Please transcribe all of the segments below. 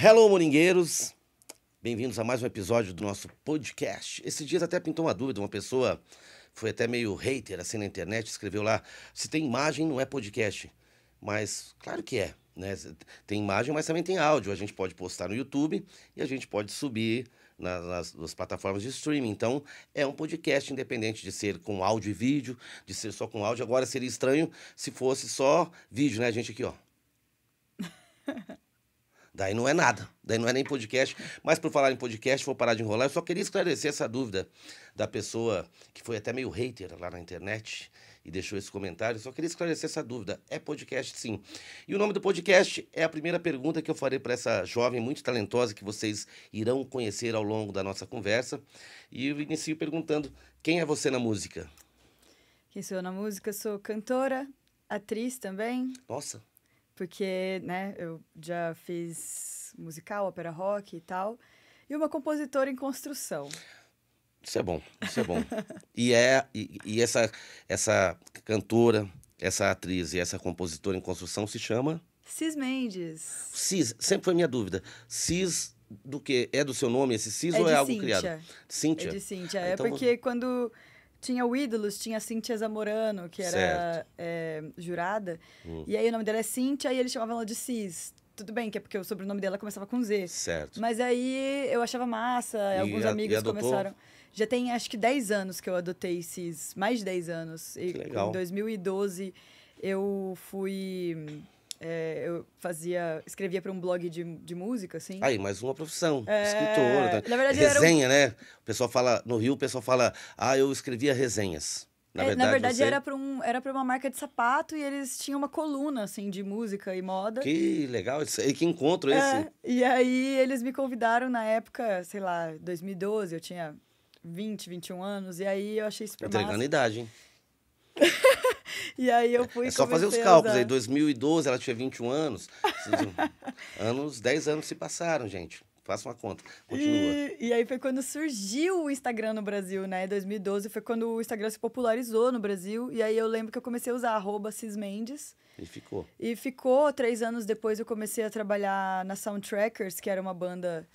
Hello, Moringueiros! Bem-vindos a mais um episódio do nosso podcast. Esses dias até pintou uma dúvida, uma pessoa foi até meio hater assim na internet, escreveu lá: se tem imagem, não é podcast. Mas claro que é, né? Tem imagem, mas também tem áudio. A gente pode postar no YouTube e a gente pode subir nas, nas, nas, plataformas de streaming. Então, é um podcast independente de ser com áudio e vídeo, de ser só com áudio. Agora seria estranho se fosse só vídeo, né? A gente aqui, ó. Daí não é nada, daí não é nem podcast. Mas por falar em podcast, vou parar de enrolar. Eu só queria esclarecer essa dúvida da pessoa que foi até meio hater lá na internet e deixou esse comentário. Eu só queria esclarecer essa dúvida. É podcast, sim. E o nome do podcast é a primeira pergunta que eu farei para essa jovem muito talentosa que vocês irão conhecer ao longo da nossa conversa. E eu inicio perguntando: quem é você na música? Quem sou eu na música? Sou cantora, atriz também. Nossa, porque, né, eu já fiz musical, ópera rock e tal. E uma compositora em construção. Isso é bom, isso é bom. e é e, e, essa essa cantora, essa atriz e essa compositora em construção se chama Cis Mendes. Cis, sempre foi minha dúvida. Cis do que é do seu nome esse Cis é ou é algo Cíntia. criado? Cíntia. É de Cíntia. É ah, então... É porque quando tinha o Ídolos, tinha a Cintia Zamorano, que era é, jurada. Hum. E aí o nome dela é Cintia e eles chamavam ela de Cis. Tudo bem, que é porque o sobrenome dela começava com Z. Certo. Mas aí eu achava massa, e alguns a, amigos começaram. Já tem acho que 10 anos que eu adotei Cis, mais de 10 anos. E, que legal. Em 2012 eu fui é, eu fazia, escrevia para um blog de, de música, assim. Aí, mais uma profissão, é... escritora. Tá? Na verdade, resenha, um... né? O pessoal fala, no Rio, o pessoal fala, ah, eu escrevia resenhas. Na é, verdade, na verdade você... era para um, era uma marca de sapato e eles tinham uma coluna, assim, de música e moda. Que legal, e que encontro é, esse. É, e aí eles me convidaram na época, sei lá, 2012, eu tinha 20, 21 anos, e aí eu achei super Entregando massa. idade, hein? e aí eu fui. É só fazer os cálculos aí. 2012 ela tinha 21 anos. anos, 10 anos se passaram, gente. Faça uma conta. Continua. E, e, aí foi quando surgiu o Instagram no Brasil, né? 2012 foi quando o Instagram se popularizou no Brasil. E aí eu lembro que eu comecei a usar arroba Cismendes. E ficou. E ficou. Três anos depois eu comecei a trabalhar na Soundtrackers, que era uma banda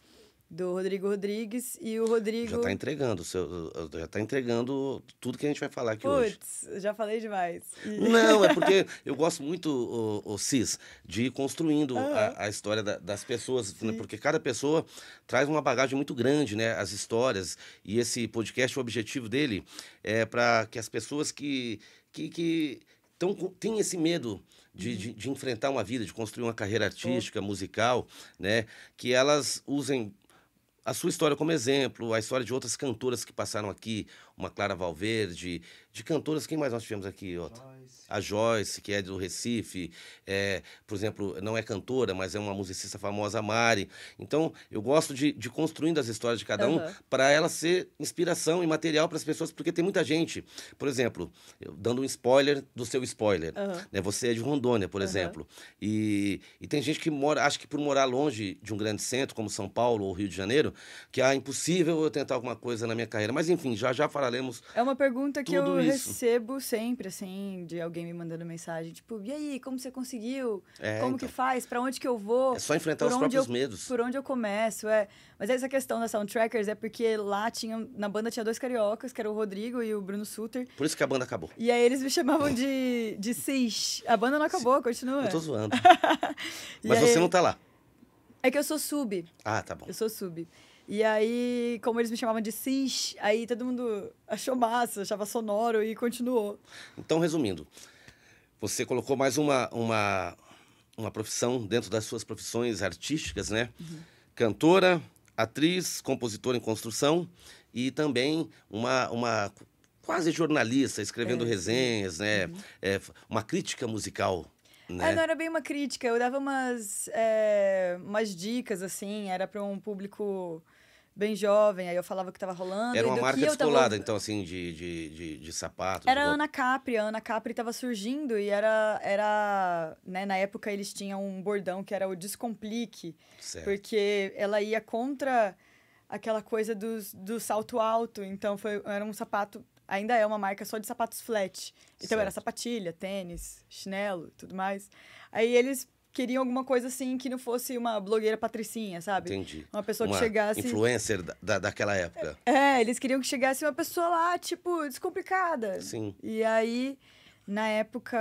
do Rodrigo Rodrigues e o Rodrigo. Já tá entregando, seu, já tá entregando tudo que a gente vai falar aqui Puts, hoje. Putz, já falei demais. Não, é porque eu gosto muito, o, o Cis, de ir construindo a, a, história da, das pessoas, né? porque cada pessoa traz uma bagagem muito grande, né? As histórias. E esse podcast, o objetivo dele é para que as pessoas que. que, que tão, têm esse medo. De, uhum. de, de, enfrentar uma vida, de construir uma carreira artística, musical, né? Que elas usem a sua história como exemplo, a história de outras cantoras que passaram aqui, uma Clara Valverde, de cantoras, quem mais nós tivemos aqui, Jota? Joyce. A Joyce, que é do Recife, é, por exemplo, não é cantora, mas é uma musicista famosa, a Mari. Então, eu gosto de, de construindo as histórias de cada um para ela ser inspiração e material para as pessoas, porque tem muita gente. Por exemplo, eu, dando um spoiler do seu spoiler. Uhum. Né? Você é de Rondônia, por uhum. exemplo. E, e tem gente que mora, acho que por morar longe de um grande centro, como São Paulo ou Rio de Janeiro, que é ah, impossível eu tentar alguma coisa na minha carreira. Mas enfim, já já falaremos. É uma pergunta que eu isso. recebo sempre, assim, de alguém me mandando mensagem, tipo, e aí, como você conseguiu? É, como então. que faz? Para onde que eu vou? É só enfrentar por os próprios eu, medos. Por onde eu começo, é. Mas essa questão da Soundtrackers é porque lá tinha, na banda tinha dois cariocas, que era o Rodrigo e o Bruno Suter. Por isso que a banda acabou. E aí eles me chamavam de, de Cis. A banda não acabou, continua. Eu tô zoando. Mas aí, você não tá lá. É que eu sou sub. Ah, tá bom. Eu sou sub. E aí, como eles me chamavam de Cis, aí todo mundo achou massa, achava sonoro e continuou. Então, resumindo, você colocou mais uma, uma, uma profissão dentro das suas profissões artísticas, né? Uhum. Cantora, atriz, compositora em construção e também uma, uma quase jornalista, escrevendo é, resenhas, né? Uhum. É, uma crítica musical. Né? É, não era bem uma crítica, eu dava umas, é, umas dicas, assim, era para um público bem jovem, aí eu falava o que tava rolando. Era uma marca descolada, tava... então, assim, de, de, de, de sapato. Era a Ana Capri, a Ana Capri tava surgindo e era, era né, na época eles tinham um bordão que era o descomplique, certo. porque ela ia contra aquela coisa dos, do salto alto, então foi, era um sapato, ainda é uma marca só de sapatos flat, então certo. era sapatilha, tênis, chinelo, tudo mais. Aí eles queriam alguma coisa assim que não fosse uma blogueira patricinha, sabe? Entendi. Uma pessoa uma que chegasse. Influencer da, daquela época. É, eles queriam que chegasse uma pessoa lá, tipo, descomplicada. Sim. E aí, na época,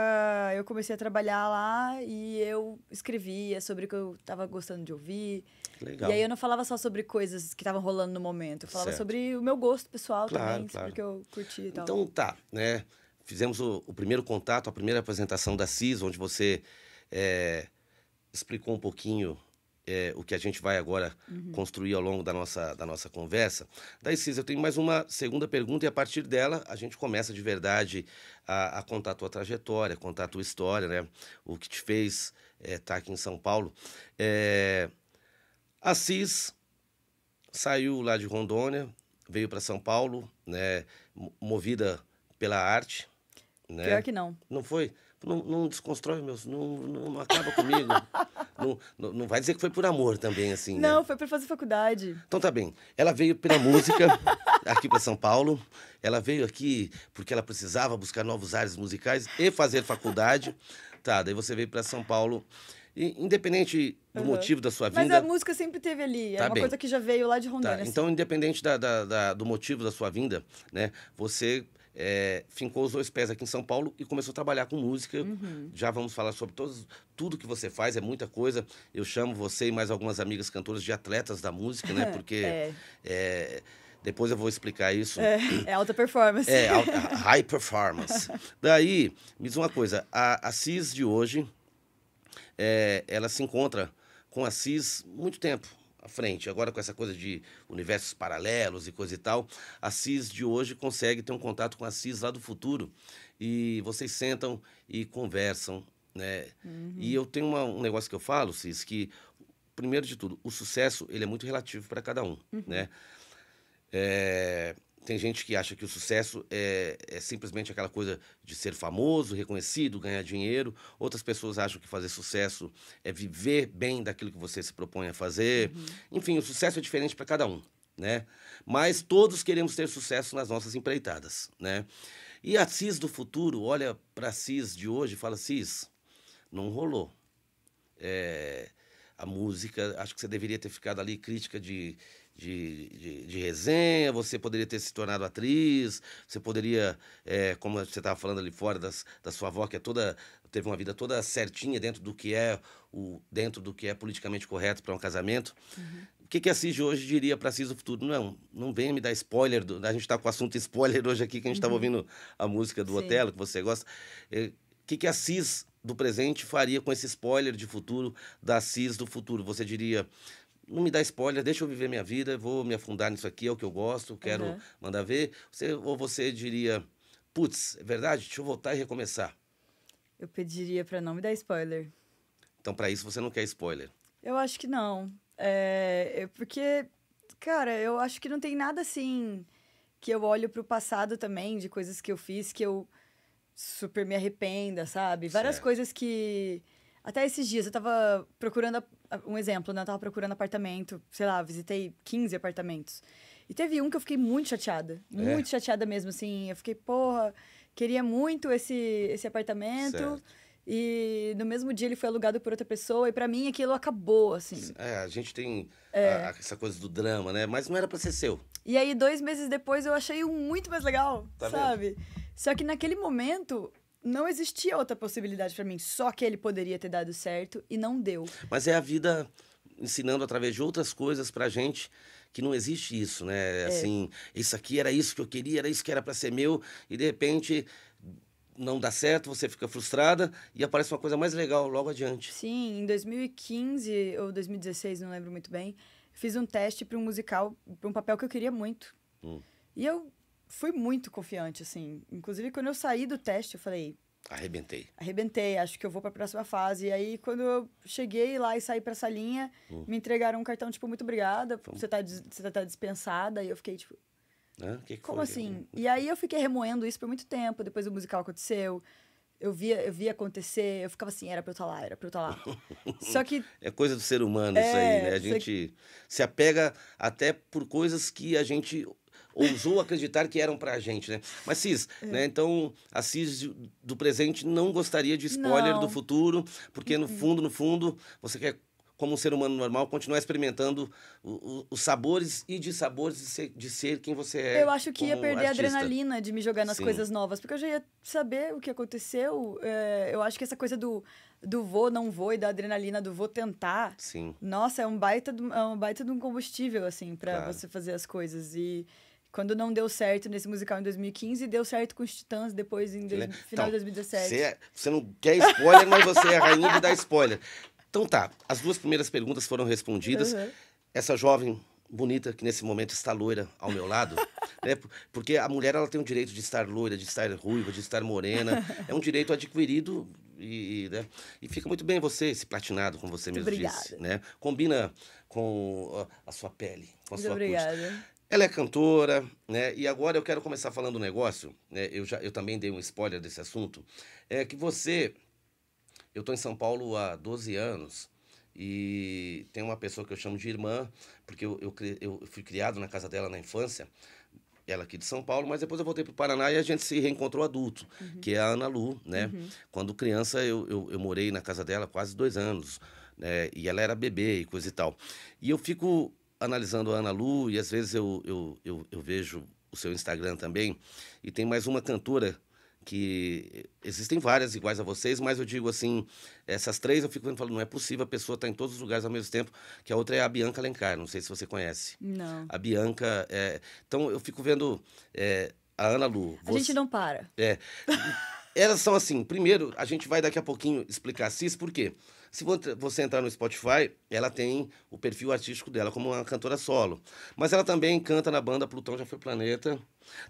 eu comecei a trabalhar lá e eu escrevia sobre o que eu tava gostando de ouvir. Legal. E aí eu não falava só sobre coisas que estavam rolando no momento, eu falava certo. sobre o meu gosto pessoal claro, também, claro. sobre o que eu curtia e tal. Então tá, né? Fizemos o, o primeiro contato, a primeira apresentação da CIS, onde você é explicou um pouquinho é, o que a gente vai agora uhum. construir ao longo da nossa, da nossa conversa. Daí, Cis, eu tenho mais uma segunda pergunta e a partir dela a gente começa de verdade a, a contar a tua trajetória, contar a tua história, né? O que te fez estar é, tá aqui em São Paulo. É, a Cis saiu lá de Rondônia, veio para São Paulo, né? Movida pela arte. Né? Pior que não. Não foi? não, não desconstrói meus. Não, não acaba comigo. não, não, vai dizer que foi por amor também, assim. Né? Não, né? foi para fazer faculdade. Então tá bem. Ela veio pela música aqui para São Paulo. Ela veio aqui porque ela precisava buscar novos ares musicais e fazer faculdade. Tá, daí você veio para São Paulo. E, independente do uhum. motivo da sua vinda. Mas a música sempre teve ali, é tá uma bem. coisa que já veio lá de Rondônia. Tá, assim. Então, independente da, da, da, do motivo da sua vinda, né? Você é, fincou os dois pés aqui em São Paulo e começou a trabalhar com música. Uhum. Já vamos falar sobre todos, tudo que você faz, é muita coisa. Eu chamo você e mais algumas amigas cantoras de atletas da música, né? É. Porque. é. É, depois eu vou explicar isso. É, é alta performance. É, alta, high performance. Daí, me diz uma coisa: a, a CIS de hoje, é, ela se encontra com a CIS muito tempo à frente. Agora, com essa coisa de universos paralelos e coisa e tal, a CIS de hoje consegue ter um contato com a CIS lá do futuro. E vocês sentam e conversam. Né? Uhum. E eu tenho uma, um negócio que eu falo, Cis, que, primeiro de tudo, o sucesso ele é muito relativo para cada um. Uhum. Né? É, tem gente que acha que o sucesso é, é simplesmente aquela coisa de ser famoso, reconhecido, ganhar dinheiro. Outras pessoas acham que fazer sucesso é viver bem daquilo que você se propõe a fazer. Uhum. Enfim, o sucesso é diferente para cada um, né? Mas todos queremos ter sucesso nas nossas empreitadas, né? E a CIS do futuro olha para a CIS de hoje e fala: CIS, não rolou. É, a música, acho que você deveria ter ficado ali crítica de de, de, de, resenha, você poderia ter se tornado atriz, você poderia, é, como você estava falando ali fora das, da sua avó, que é toda teve uma vida toda certinha dentro do que é o dentro do que é politicamente correto para um casamento. Uhum. O que, que a Cis hoje diria para a Cis do futuro? Não, não venha me dar spoiler. Do, a gente está com o assunto spoiler hoje aqui, que a gente estava uhum. ouvindo a música do Sim. Otelo, que você gosta. É, o que, que a Cis do presente faria com esse spoiler de futuro da Cis do futuro? Você diria não me dá spoiler, deixa eu viver minha vida, vou me afundar nisso aqui, é o que eu gosto, quero uhum. mandar ver. Você, ou você diria, putz, é verdade? Deixa eu voltar e recomeçar. Eu pediria para não me dar spoiler. Então, para isso, você não quer spoiler? Eu acho que não. É, é, porque, cara, eu acho que não tem nada assim que eu olho pro passado também, de coisas que eu fiz que eu super me arrependa, sabe? Várias certo. coisas que até esses dias, eu tava procurando. Um exemplo, né? Eu tava procurando apartamento, sei lá, visitei 15 apartamentos. E teve um que eu fiquei muito chateada. É. Muito chateada mesmo, assim. Eu fiquei, porra, queria muito esse, esse apartamento. Certo. E no mesmo dia ele foi alugado por outra pessoa, e para mim aquilo acabou, assim. É, a gente tem é. a, essa coisa do drama, né? Mas não era pra ser seu. E aí, dois meses depois, eu achei um muito mais legal, tá sabe? Só que naquele momento, não existia outra possibilidade para mim. Só que ele poderia ter dado certo e não deu. Mas é a vida ensinando através de outras coisas para gente que não existe isso, né? É. Assim, isso aqui era isso que eu queria, era isso que era para ser meu e de repente não dá certo, você fica frustrada e aparece uma coisa mais legal logo adiante. Sim, em 2015 ou 2016, não lembro muito bem, fiz um teste para um musical, para um papel que eu queria muito. Hum. E eu fui muito confiante, assim. Inclusive, quando eu saí do teste, eu falei. Arrebentei. Arrebentei, acho que eu vou para a próxima fase. E aí, quando eu cheguei lá e saí para essa linha, hum. me entregaram um cartão, tipo, muito obrigada, então você, tá, você tá dispensada. E eu fiquei, tipo. que que como foi? assim? E aí eu fiquei remoendo isso por muito tempo. Depois o musical aconteceu eu via, eu via acontecer, eu ficava assim, era para eu estar tá lá, era para eu estar tá lá. Só que... É coisa do ser humano é, isso aí, né? A gente que... se apega até por coisas que a gente ousou acreditar que eram pra gente, né? Mas Cis, é. né? Então, a Cis do presente não gostaria de spoiler não. do futuro, porque uhum. no fundo, no fundo, você quer como um ser humano normal, continuar experimentando os sabores e de sabores de ser, de ser quem você é. Eu acho que ia perder artista. a adrenalina de me jogar nas Sim. coisas novas, porque eu já ia saber o que aconteceu. É, eu acho que essa coisa do, do vou, não vou e da adrenalina do vou tentar. Sim. Nossa, é um baita, é um baita de um combustível, assim, para claro. você fazer as coisas. E. Quando não deu certo nesse musical em 2015, deu certo com os Titãs depois em dois, é final de 2017. Então, você, é, não quer spoiler, mas você é a rainha de dar spoiler. Então tá, as duas primeiras perguntas foram respondidas. Uhum. Essa jovem bonita que nesse momento está loira ao meu lado, né? Porque a mulher ela tem o direito de estar loira, de estar ruiva, de estar morena, é um direito adquirido e, né? e fica muito bem você esse platinado como você muito mesmo obrigada. disse, né? Combina com a sua pele, com a muito sua obrigada. Custa. Ela é cantora, né? E agora eu quero começar falando um negócio, né? Eu, já, eu também dei um spoiler desse assunto. É que você. Eu estou em São Paulo há 12 anos e tem uma pessoa que eu chamo de irmã, porque eu, eu, eu fui criado na casa dela na infância, ela aqui de São Paulo, mas depois eu voltei para o Paraná e a gente se reencontrou adulto, uhum. que é a Ana Lu, né? Uhum. Quando criança eu, eu, eu, morei na casa dela quase dois anos, né? E ela era bebê e coisa e tal. E eu fico analisando a Ana Lu, e às vezes eu, eu, eu, eu vejo o seu Instagram também, e tem mais uma cantora que existem várias iguais a vocês, mas eu digo assim, essas três eu fico vendo falando, não é possível, a pessoa está em todos os lugares ao mesmo tempo, que a outra é a Bianca Alencar, não sei se você conhece. Não. A Bianca, é... então eu fico vendo é, a Ana Lu. A você... gente não para. É. Elas são assim, primeiro, a gente vai daqui a pouquinho explicar CIS, por quê? Porque se você entrar no Spotify, ela tem o perfil artístico dela como uma cantora solo. Mas ela também canta na banda Plutão Já Foi Planeta,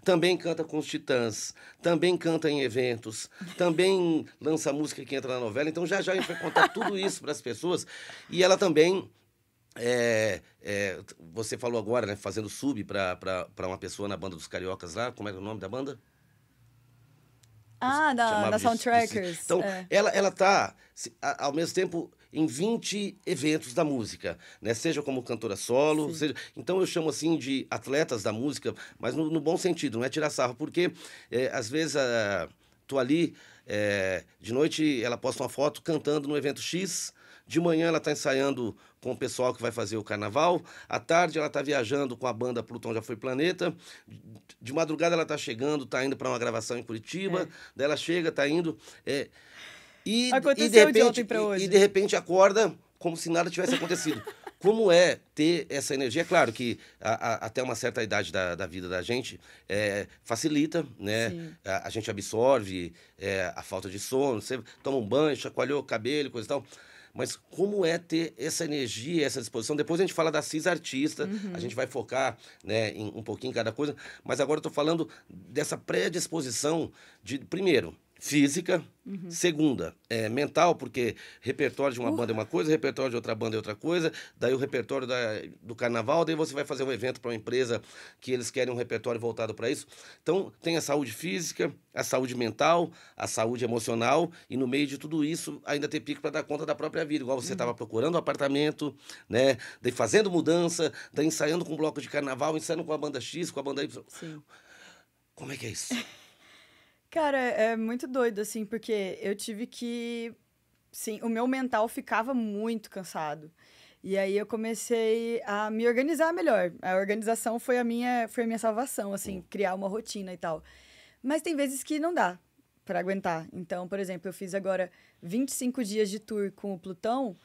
também canta com os Titãs, também canta em eventos, também lança música que entra na novela. Então já já a gente vai contar tudo isso para as pessoas. E ela também é, é, você falou agora, né, fazendo sub para uma pessoa na banda dos Cariocas lá, como é, é o nome da banda? Ah, da, da Soundtrackers. Então, é. ela, ela tá, ao mesmo tempo, em 20 eventos da música, né? Seja como cantora solo, Sim. seja... Então, eu chamo, assim, de atletas da música, mas no, no bom sentido, não é tirar sarro, porque, é, às vezes, a, tô ali, é, de noite, ela posta uma foto cantando no evento X, de manhã ela está ensaiando com o pessoal que vai fazer o carnaval. À tarde ela está viajando com a banda Plutão Já Foi Planeta. De madrugada ela está chegando, está indo para uma gravação em Curitiba. É. Daí ela chega, está indo. É... E, e de repente, de hoje. E, e de repente acorda como se nada tivesse acontecido. como é ter essa energia? É claro que a, a, até uma certa idade da, da vida da gente é, facilita, né? A, a, gente absorve é, a falta de sono, você toma um banho, chacoalhou o cabelo, coisa e tal. Mas como é ter essa energia, essa disposição? Depois a gente fala da CIS artista, uhum. a gente vai focar né, em um pouquinho em cada coisa, mas agora eu estou falando dessa predisposição de, primeiro, física. Uhum. Segunda, é mental, porque repertório de uma uhum. banda é uma coisa, repertório de outra banda é outra coisa, daí o repertório da, do carnaval, daí você vai fazer um evento para uma empresa que eles querem um repertório voltado para isso. Então, tem a saúde física, a saúde mental, a saúde emocional, e no meio de tudo isso, ainda ter pico para dar conta da própria vida, igual você estava uhum. procurando um apartamento, né? Daí fazendo mudança, daí ensaiando com um bloco de carnaval, ensaiando com a banda X, com a banda Y. Sim. Como é que é isso? Cara, é muito doido, assim, porque eu tive que. Sim, o meu mental ficava muito cansado. E aí eu comecei a me organizar melhor. A organização foi a minha, foi a minha salvação, assim, criar uma rotina e tal. Mas tem vezes que não dá para aguentar. Então, por exemplo, eu fiz agora 25 dias de tour com o Plutão,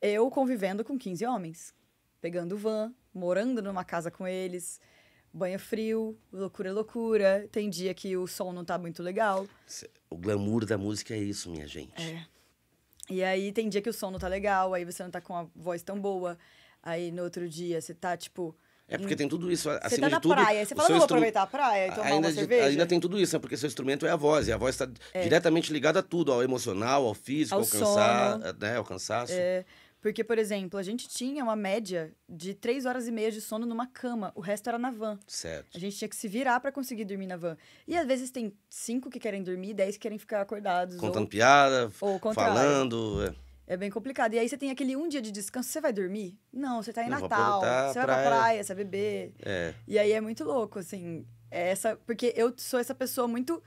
eu convivendo com 15 homens, pegando van, morando numa casa com eles, banho frio, loucura, loucura. Tem dia que o som não tá muito legal. O glamour da música é isso, minha gente. É. E aí tem dia que o som não tá legal, aí você não tá com a voz tão boa. Aí no outro dia você tá, tipo. É porque hum, tem tudo isso. Você tá na tudo, praia, você fala, não vou instru... aproveitar a praia e tomar ainda, uma cerveja? Ainda tem tudo isso, é Porque seu instrumento é a voz, e a voz está é. diretamente ligada a tudo, ao emocional, ao físico, ao, ao, cansa... né? ao cansaço. É. Porque, por exemplo, a gente tinha uma média de três horas e meia de sono numa cama, o resto era na van. Certo. A gente tinha que se virar para conseguir dormir na van. E às vezes tem cinco que querem dormir, dez que querem ficar acordados. Contando ou, piada, ou falando. É. é. bem complicado. E aí você tem aquele um dia de descanso, você vai dormir? Não, você tá em Não, Natal, você vai pra praia, praia você vai beber. É. E aí é muito louco, assim. É essa, porque eu sou essa pessoa muito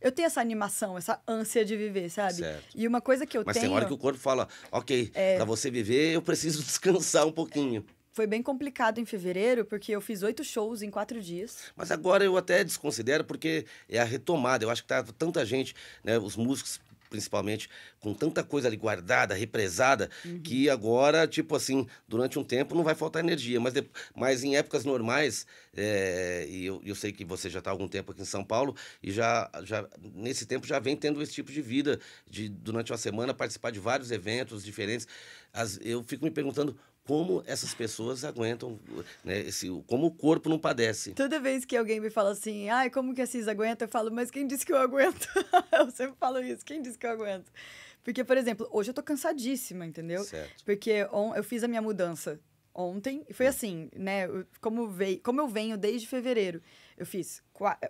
eu tenho essa animação, essa ânsia de viver, sabe? Certo. E uma coisa que eu Mas tenho. Mas tem hora que o corpo fala: ok, é... para você viver, eu preciso descansar um pouquinho. É foi bem complicado em fevereiro, porque eu fiz oito shows em quatro dias. Mas agora eu até desconsidero, porque é a retomada. Eu acho que tá tanta gente, né? Os músicos principalmente, com tanta coisa ali guardada, represada, uhum. que agora, tipo assim, durante um tempo não vai faltar energia. Mas, mas em épocas normais, é, e eu, eu, sei que você já está há algum tempo aqui em São Paulo, e já, já nesse tempo já vem tendo esse tipo de vida, de durante uma semana participar de vários eventos diferentes. As, eu fico me perguntando como essas pessoas aguentam, né, esse, como o corpo não padece. Toda vez que alguém me fala assim, ai, como que a Cis aguenta? Eu falo, mas quem disse que eu aguento? eu sempre falo isso, quem disse que eu aguento? Porque, por exemplo, hoje eu tô cansadíssima, entendeu? Certo. Porque on, eu fiz a minha mudança ontem. e Foi hum. assim, né? Como, veio, como eu venho desde fevereiro, eu fiz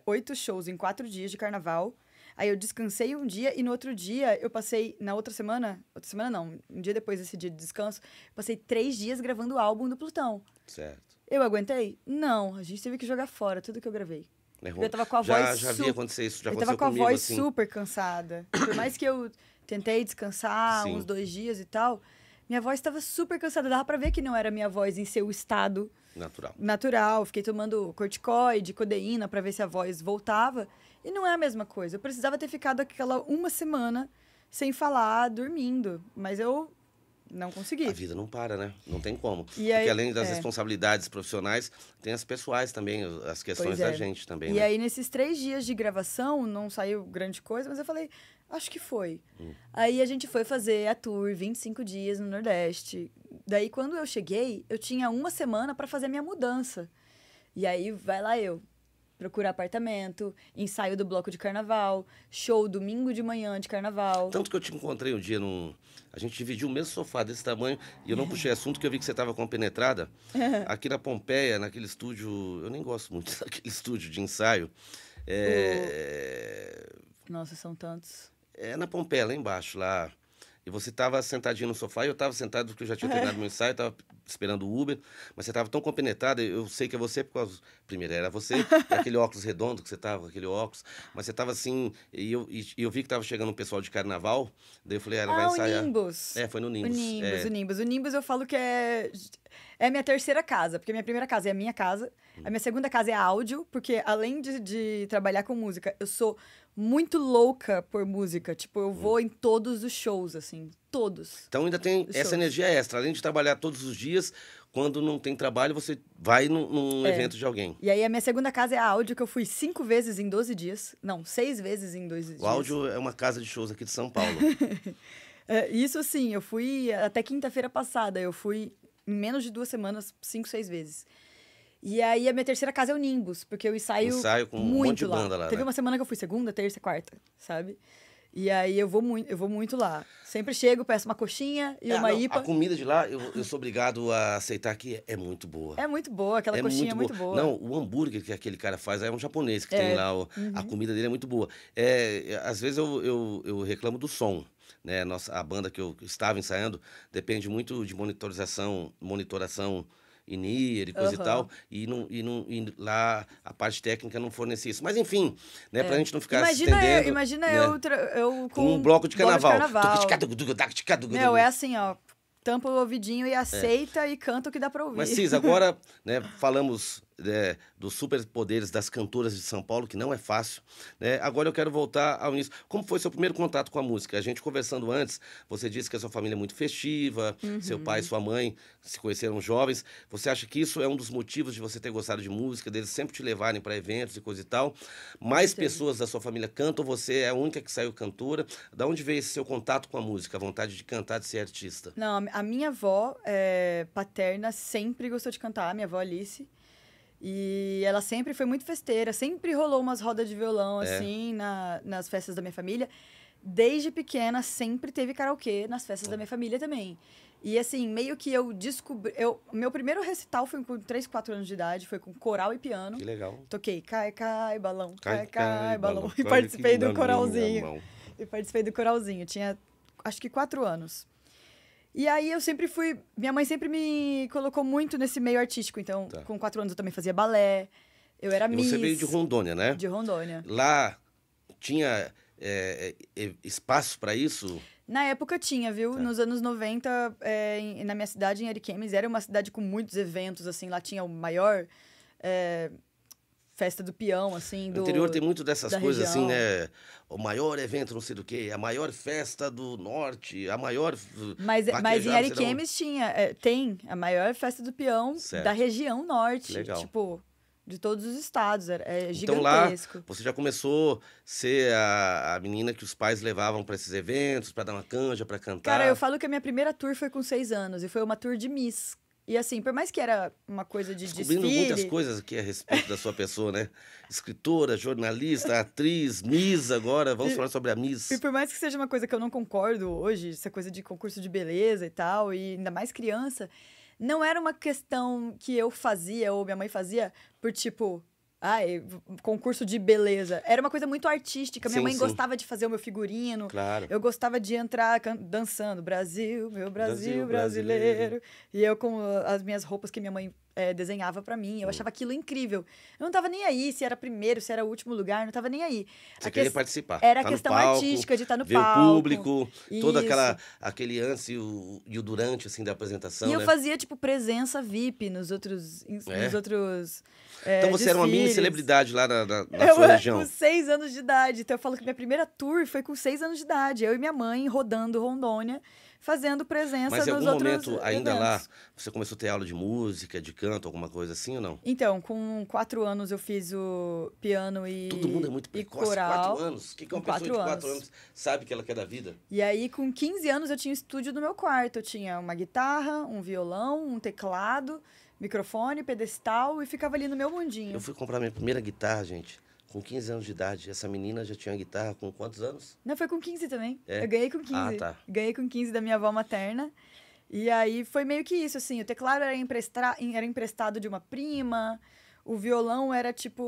oito shows em quatro dias de carnaval. Aí eu descansei um dia e no outro dia eu passei, na outra semana, outra semana não, um dia depois desse dia de descanso, passei três dias gravando o álbum do Plutão. Certo. Eu aguentei? Não, a gente teve que jogar fora tudo que eu gravei. É eu tava com a voz. Já super... vi acontecer isso, já Eu tava com a voz assim. super cansada. Por mais que eu tentei descansar Sim. uns dois dias e tal, minha voz estava super cansada. Dava pra ver que não era minha voz em seu estado natural. Natural. Fiquei tomando corticoide, codeína, pra ver se a voz voltava. E não é a mesma coisa. Eu precisava ter ficado aquela uma semana sem falar, dormindo. Mas eu não consegui. A vida não para, né? Não tem como. E aí, Porque além das é. responsabilidades profissionais, tem as pessoais também, as questões é. da gente também. E né? aí, nesses três dias de gravação, não saiu grande coisa, mas eu falei, acho que foi. Hum. Aí a gente foi fazer a tour 25 dias no Nordeste. Daí, quando eu cheguei, eu tinha uma semana para fazer minha mudança. E aí, vai lá eu procurar apartamento, ensaio do bloco de carnaval, show domingo de manhã de carnaval. Tanto que eu te encontrei um dia num. A gente dividiu o mesmo sofá desse tamanho e eu não puxei assunto que eu vi que você estava com penetrada aqui na Pompeia, naquele estúdio. Eu nem gosto muito daquele estúdio de ensaio. É... O... Nossa, são tantos. É na Pompeia, lá embaixo, lá. E você estava sentadinho no sofá e eu estava sentado porque eu já tinha terminado é. meu ensaio, estava esperando o Uber, mas você estava tão compenetrada. Eu sei que é você porque Primeiro era você, aquele óculos redondo que você estava, aquele óculos, mas você estava assim. E eu, e eu vi que estava chegando um pessoal de carnaval, daí eu falei, ah, ela vai ah, ensaiar. O Nimbus. É, foi no Nimbus. O Nimbus, é. o Nimbus. O Nimbus eu falo que é. É minha terceira casa, porque minha primeira casa é a minha casa. A minha segunda casa é áudio, porque além de, de trabalhar com música, eu sou muito louca por música. Tipo, eu vou hum. em todos os shows, assim, todos. Então ainda tem essa shows. energia extra. Além de trabalhar todos os dias, quando não tem trabalho, você vai num, num é. evento de alguém. E aí a minha segunda casa é a áudio, que eu fui cinco vezes em 12 dias. Não, seis vezes em 12 dias. O áudio é uma casa de shows aqui de São Paulo. é, isso sim, eu fui até quinta-feira passada. Eu fui em menos de duas semanas, cinco, seis vezes. E aí a minha terceira casa é o Nimbus, porque eu ensaio, ensaio com muito um monte de lá. banda lá. Teve né? uma semana que eu fui segunda, terça, quarta, sabe? E aí eu vou muito, eu vou muito lá. Sempre chego, peço uma coxinha e é, uma não, IPA. A comida de lá, eu, eu sou obrigado a aceitar que é muito boa. É muito boa, aquela é coxinha muito é muito boa. Não, o hambúrguer que aquele cara faz é um japonês que é. tem lá. Uhum. A comida dele é muito boa. É, é, às vezes eu, eu, eu reclamo do som. Né? Nossa, a banda que eu estava ensaiando depende muito de monitorização, monitoração e e coisa uhum. e tal, e, não, e, não, e lá a parte técnica não fornece isso. Mas enfim, né, é. pra gente não ficar imagina se eu, Imagina né? eu, eu com um bloco de carnaval. Meu, é assim, ó tampa o ouvidinho e é. aceita é. e canta o que dá para ouvir. Mas Cis, agora né, falamos né, dos superpoderes das cantoras de São Paulo, que não é fácil. Né? Agora eu quero voltar ao início. Como foi seu primeiro contato com a música? A gente conversando antes, você disse que a sua família é muito festiva, uhum. seu pai e sua mãe se conheceram jovens. Você acha que isso é um dos motivos de você ter gostado de música, deles sempre te levarem para eventos e coisa e tal? Mais pessoas da sua família cantam, você é a única que saiu cantora. Da onde veio esse seu contato com a música, a vontade de cantar, de ser artista? Não, a minha avó é, paterna sempre gostou de cantar, minha avó Alice. E ela sempre foi muito festeira, sempre rolou umas rodas de violão, é. assim, na, nas festas da minha família. Desde pequena, sempre teve karaokê nas festas é. da minha família também. E assim, meio que eu descobri. Eu, meu primeiro recital foi com 3, 4 anos de idade, foi com coral e piano. Que legal. Toquei cai, cai, balão, cai, cai, cai balão. balão. E participei do coralzinho. E participei do coralzinho. Tinha acho que 4 anos. E aí eu sempre fui. Minha mãe sempre me colocou muito nesse meio artístico. Então, tá. com quatro anos eu também fazia balé. Eu era miss. Você veio de Rondônia, né? De Rondônia. Lá tinha é, é espaço para isso? Na época tinha, viu? Tá. Nos anos 90, é, na minha cidade, em Ariquemes, era uma cidade com muitos eventos, assim. Lá tinha o maior... É, festa do peão, assim. Do, interior tem muito dessas coisas, assim, região. assim, né? O maior evento, não sei do que, a maior festa do norte, a maior. Mas, mas em Ariquemes tinha, é, tem a maior festa do peão certo. da região norte. Legal. Tipo, de todos os estados, é gigantesco. É então lá, você já começou a ser a, a menina que os pais levavam para esses eventos, para dar uma canja, para cantar? Cara, eu falo que a minha primeira tour foi com seis anos, e foi uma tour de Miss, e assim, por mais que era uma coisa de Descobrindo desfile... muitas coisas aqui a respeito da sua pessoa, né? Escritora, jornalista, atriz, Miss agora. Vamos e, falar sobre a Miss. E por mais que seja uma coisa que eu não concordo hoje, essa coisa de concurso de beleza e tal, e ainda mais criança, não era uma questão que eu fazia ou minha mãe fazia por, tipo, Ai, concurso de beleza. Era uma coisa muito artística. Minha sim, mãe sim. gostava de fazer o meu figurino. Claro. Eu gostava de entrar dançando. Brasil, meu Brasil, Brasil brasileiro. brasileiro. E eu com ah, as minhas roupas que minha mãe é, desenhava para mim. Eu hum. achava aquilo incrível. Eu não tava nem aí se era primeiro, se era o último lugar, não tava nem aí. Você a queria que... participar. Era tá a questão palco, artística de estar tá no ver palco. o público, todo aquela, aquele antes e o durante, assim, da apresentação, E né? eu fazia, tipo, presença VIP nos outros... É. Nos outros é, então você era uma mini celebridade lá na, na, na eu, sua região. Eu com seis anos de idade. Então eu falo que minha primeira tour foi com seis anos de idade. Eu e minha mãe rodando Rondônia fazendo presença Mas em algum momento, ainda eventos. lá, você começou a ter aula de música, de canto, alguma coisa assim ou não? Então, com quatro anos eu fiz o piano e Todo mundo é muito precoce, coral. quatro anos. O que, que uma pessoa de quatro anos. anos sabe que ela quer da vida? E aí, com 15 anos, eu tinha um estúdio no meu quarto. Eu tinha uma guitarra, um violão, um teclado, microfone, pedestal e ficava ali no meu mundinho. Eu fui comprar minha primeira guitarra, gente com 15 anos de idade. Essa menina já tinha guitarra com quantos anos? Não, foi com 15 também. É? Eu ganhei com 15. Ah, tá. Ganhei com 15 da minha avó materna. E aí foi meio que isso, assim. O teclado era, emprestra... era emprestado de uma prima. O violão era tipo.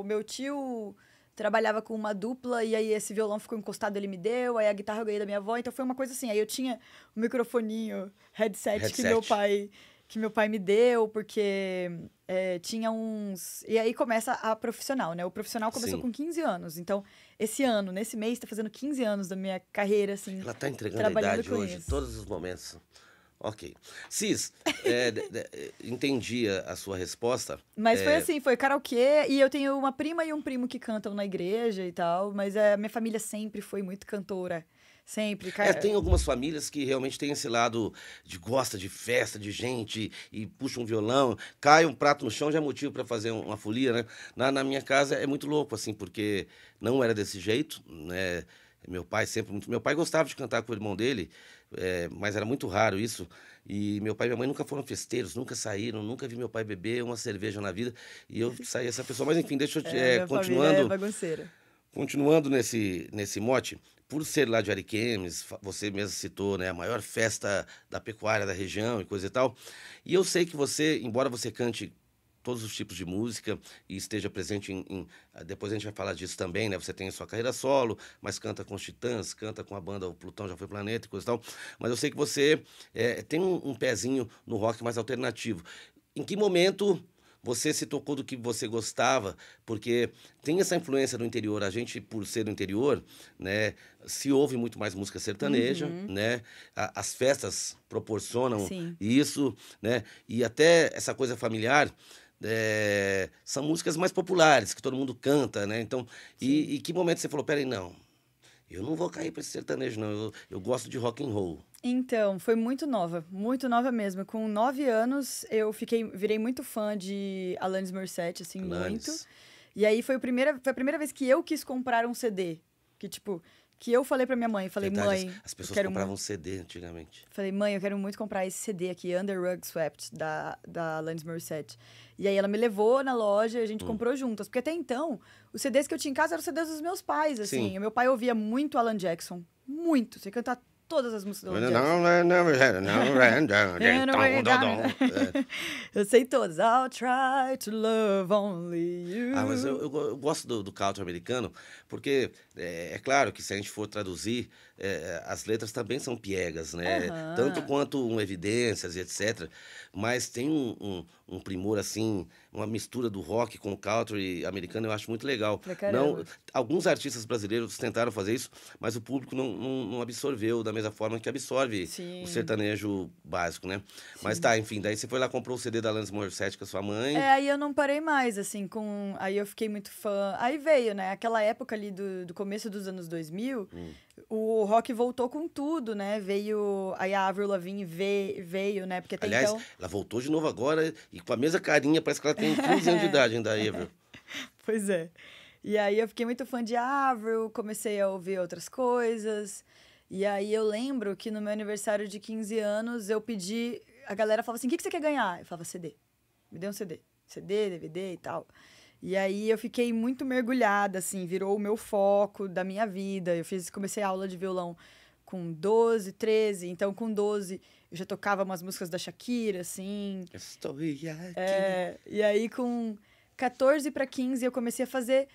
O meu tio trabalhava com uma dupla e aí esse violão ficou encostado, ele me deu, aí a guitarra eu ganhei da minha avó, então foi uma coisa assim. Aí eu tinha o um microfoninho, headset, headset. que meu pai que meu pai me deu, porque é, tinha uns. E aí começa a profissional, né? O profissional começou Sim. com 15 anos. Então, esse ano, nesse mês, está fazendo 15 anos da minha carreira, assim. Ela está entregando a idade hoje, em todos os momentos. Ok. Cis, é, de, de, eh, entendi a sua resposta. Mas é... foi assim, foi karaokê, e eu tenho uma prima e um primo que cantam na igreja e tal, mas a minha família sempre foi muito cantora. Sempre, é, cara. É, tem algumas famílias que realmente têm esse lado de gosta de festa, de gente, e puxa um violão, cai um prato no chão, já é motivo para fazer uma folia, né? Na, na minha casa é muito louco, assim, porque não era desse jeito, né? Meu pai sempre muito. Meu pai gostava de cantar com o irmão dele, é, mas era muito raro isso. E meu pai e minha mãe nunca foram festeiros, nunca saíram, nunca vi meu pai beber uma cerveja na vida. E eu saí essa pessoa. Mas enfim, deixa eu. É, é, é continuando. É bagunceira. Continuando nesse, nesse mote, por ser lá de Ariquemes, você mesmo citou, né, a maior festa da pecuária da região e coisa e tal. E eu sei que você, embora você cante todos os tipos de música e esteja presente em, em ah, depois a gente vai falar disso também, né? Você tem a sua carreira solo, mas canta com os Titãs, canta com a banda o Plutão já foi planeta e coisa e tal. Mas eu sei que você é, tem um, um pezinho no rock mais alternativo. Em que momento você se tocou do que você gostava, porque tem essa influência do interior. A gente, por ser do interior, né, se ouve muito mais música sertaneja, uhum. né? A, as festas proporcionam Sim. isso, né? E até essa coisa familiar. É, são músicas mais populares que todo mundo canta, né? Então, e, e, que momento você falou, peraí, não, eu não vou cair para esse sertanejo, não. Eu, eu gosto de rock and roll. Então, foi muito nova, muito nova mesmo. Com nove anos, eu fiquei, virei muito fã de Alanis Morissette, assim, Alanis. muito. E aí foi a, primeira, foi a primeira vez que eu quis comprar um CD. Que, tipo, que eu falei para minha mãe, falei, Verdade, mãe. As, pessoas compravam muito... CD antigamente. Falei, mãe, eu quero muito comprar esse CD aqui, Under Rug Swept, da, da Landis Morissette. E aí ela me levou na loja e a gente hum. comprou juntas. Porque até então, os CDs que eu tinha em casa eram os CDs dos meus pais, assim. Sim. O meu pai ouvia muito Alan Jackson. Muito. Você cantar todas as músicas do tá é. Eu sei todas. I'll try to love only you. Ah, mas eu, eu, eu gosto do, do country americano, porque é, é, claro que se a gente for traduzir, é, as letras também são piegas, né? Tanto quanto um, evidências e etc. Mas tem um, um um primor assim, uma mistura do rock com o country americano, eu acho muito legal. Não, alguns artistas brasileiros tentaram fazer isso, mas o público não, não, não absorveu da mesma forma que absorve Sim. o sertanejo básico, né? Sim. Mas tá, enfim, daí você foi lá comprou o CD da Lance Morissette com a sua mãe. É, aí eu não parei mais, assim, com. Aí eu fiquei muito fã. Aí veio, né? Aquela época ali do, do começo dos anos 2000, hum. o rock voltou com tudo, né? Veio. Aí a Avril Lavigne veio, veio né? Porque Aliás, então... ela voltou de novo agora e com a mesma carinha, parece que ela tem 15 anos de idade ainda, Evelyn. pois é. E aí eu fiquei muito fã de Avril, comecei a ouvir outras coisas. E aí eu lembro que no meu aniversário de 15 anos eu pedi. A galera falava assim: o que, que você quer ganhar? Eu falava CD. Me deu um CD. CD, DVD e tal. E aí eu fiquei muito mergulhada, assim, virou o meu foco da minha vida. Eu fiz, comecei a aula de violão com 12, 13, então com 12 eu já tocava umas músicas da Shakira, assim. Estou aqui. É, e aí, com 14 para 15, eu comecei a fazer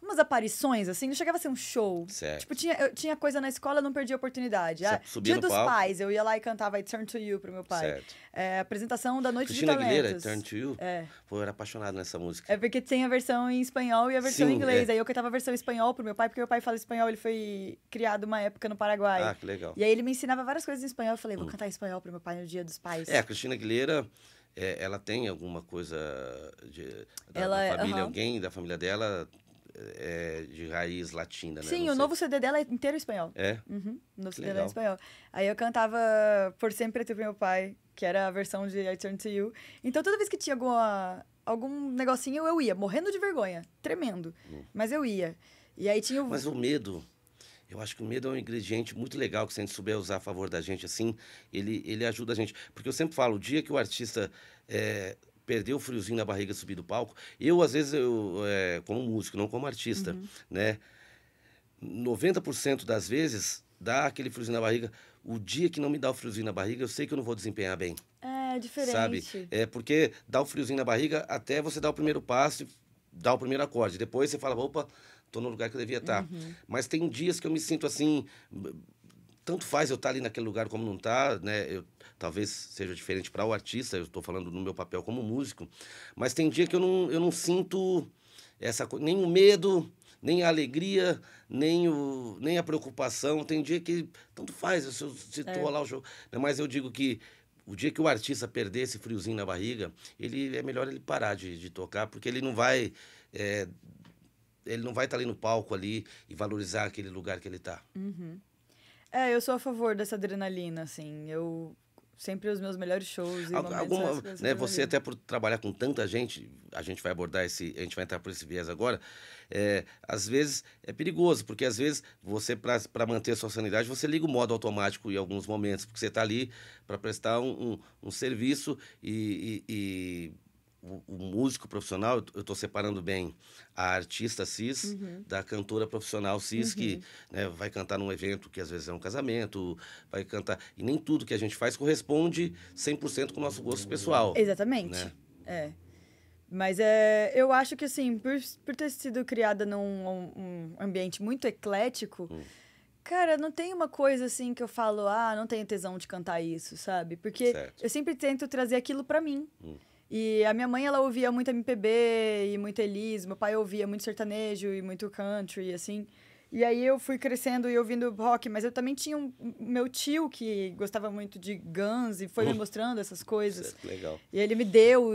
umas aparições, assim, não chegava a ser um show. Certo. Tipo, tinha, eu, tinha coisa na escola, não perdia a oportunidade. Ah, Dia dos palco. Pais, eu ia lá e cantava I Turn to You pro meu pai. Certo. É, apresentação da Noite Cristina de Talentos. Aguilera, I Turn to You? É. Pô, eu era apaixonado nessa música. É porque tem a versão em espanhol e a versão Sim, em inglês. É. Aí eu cantava a versão em espanhol pro meu pai, porque meu pai fala espanhol, ele foi criado uma época no Paraguai. Ah, que legal. E aí ele me ensinava várias coisas em espanhol. Eu falei, vou hum. cantar em espanhol pro meu pai no Dia dos Pais. É, a Cristina Aguilera... É, ela tem alguma coisa de, da, ela, da é, família, uh -huh. alguém da família dela é, de raiz latina, né? Sim, Não o sei. novo CD dela é inteiro espanhol. É? Uhum, o novo que CD legal. dela é espanhol. Aí eu cantava Por Sempre Tu Meu Pai, que era a versão de I Turn To You. Então toda vez que tinha alguma, algum negocinho, eu ia, morrendo de vergonha, tremendo. Hum. Mas eu ia. E aí tinha o... Mas o medo... Eu acho que o medo é um ingrediente muito legal que se a gente souber usar a favor da gente, assim, ele, ele ajuda a gente. Porque eu sempre falo, o dia que o artista é, perder o friozinho na barriga subir do palco. Eu, às vezes, eu, é, como músico, não como artista, uhum. né? 90% das vezes dá aquele friozinho na barriga. O dia que não me dá o friozinho na barriga, eu sei que eu não vou desempenhar bem. É diferente. Sabe? É porque dá o friozinho na barriga até você dar o primeiro passo e dar o primeiro acorde. Depois você fala, opa, tô no lugar que eu devia estar. Tá. Uhum. Mas tem dias que eu me sinto assim tanto faz eu estar tá ali naquele lugar como não está, né? Eu, talvez seja diferente para o artista, eu estou falando no meu papel como músico, mas tem dia que eu não, eu não sinto essa nem o medo, nem a alegria, nem, o, nem a preocupação. Tem dia que tanto faz, se eu estou é. lá o jogo. Né? Mas eu digo que o dia que o artista perder esse friozinho na barriga, ele é melhor ele parar de, de tocar, porque ele não vai. É, ele não vai estar tá ali no palco ali e valorizar aquele lugar que ele está. Uhum. É, eu sou a favor dessa adrenalina, assim. Eu sempre os meus melhores shows. Alguma, né, você até por trabalhar com tanta gente, a gente vai abordar esse, a gente vai entrar por esse viés agora. É, às vezes é perigoso, porque às vezes você para manter a sua sanidade você liga o modo automático em alguns momentos, porque você está ali para prestar um, um, um, serviço e, e, e o, músico profissional, eu estou separando bem a artista cis uhum. da cantora profissional cis, uhum. que né, vai cantar num evento que às vezes é um casamento, vai cantar. E nem tudo que a gente faz corresponde 100% com o nosso gosto pessoal. Exatamente. Né? É. Mas é, eu acho que, assim, por, por ter sido criada num um ambiente muito eclético, hum. cara, não tem uma coisa, assim, que eu falo, ah, não tenho tesão de cantar isso, sabe? Porque certo. eu sempre tento trazer aquilo para mim. Hum. E a minha mãe, ela ouvia muito MPB e muito Elis. Meu pai ouvia muito sertanejo e muito country, assim. E aí eu fui crescendo e ouvindo rock, mas eu também tinha um meu tio que gostava muito de Guns e foi me mostrando essas coisas. legal. E ele me deu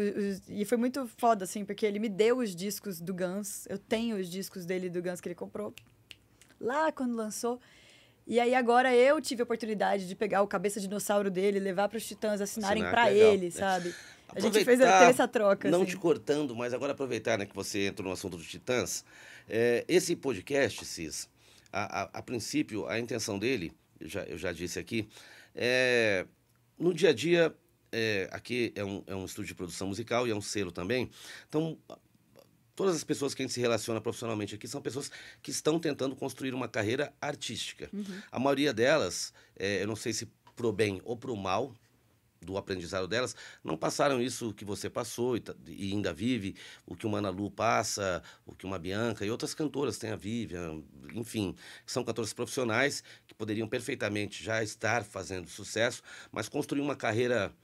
e foi muito foda assim, porque ele me deu os discos do Guns. Eu tenho os discos dele do Guns que ele comprou lá quando lançou. E aí agora eu tive a oportunidade de pegar o cabeça de dinossauro dele, levar para os titãs assinarem para ele, sabe? A gente fez essa troca. Não assim. te cortando, mas agora aproveitar né, que você entrou no assunto dos titãs. É, esse podcast, Cis, a, a, a, princípio, a intenção dele, eu já, eu já disse aqui, é, no dia a dia, é, aqui é um, é um estúdio de produção musical e é um selo também. Então, Todas as pessoas que a gente se relaciona profissionalmente aqui são pessoas que estão tentando construir uma carreira artística. Uhum. A maioria delas, é, eu não sei se pro bem ou pro mal, do aprendizado delas, não passaram isso que você passou e, e, ainda vive, o que uma Ana Lu passa, o que uma Bianca e outras cantoras têm a Vivian, enfim, são cantoras profissionais que poderiam perfeitamente já estar fazendo sucesso, mas construir uma carreira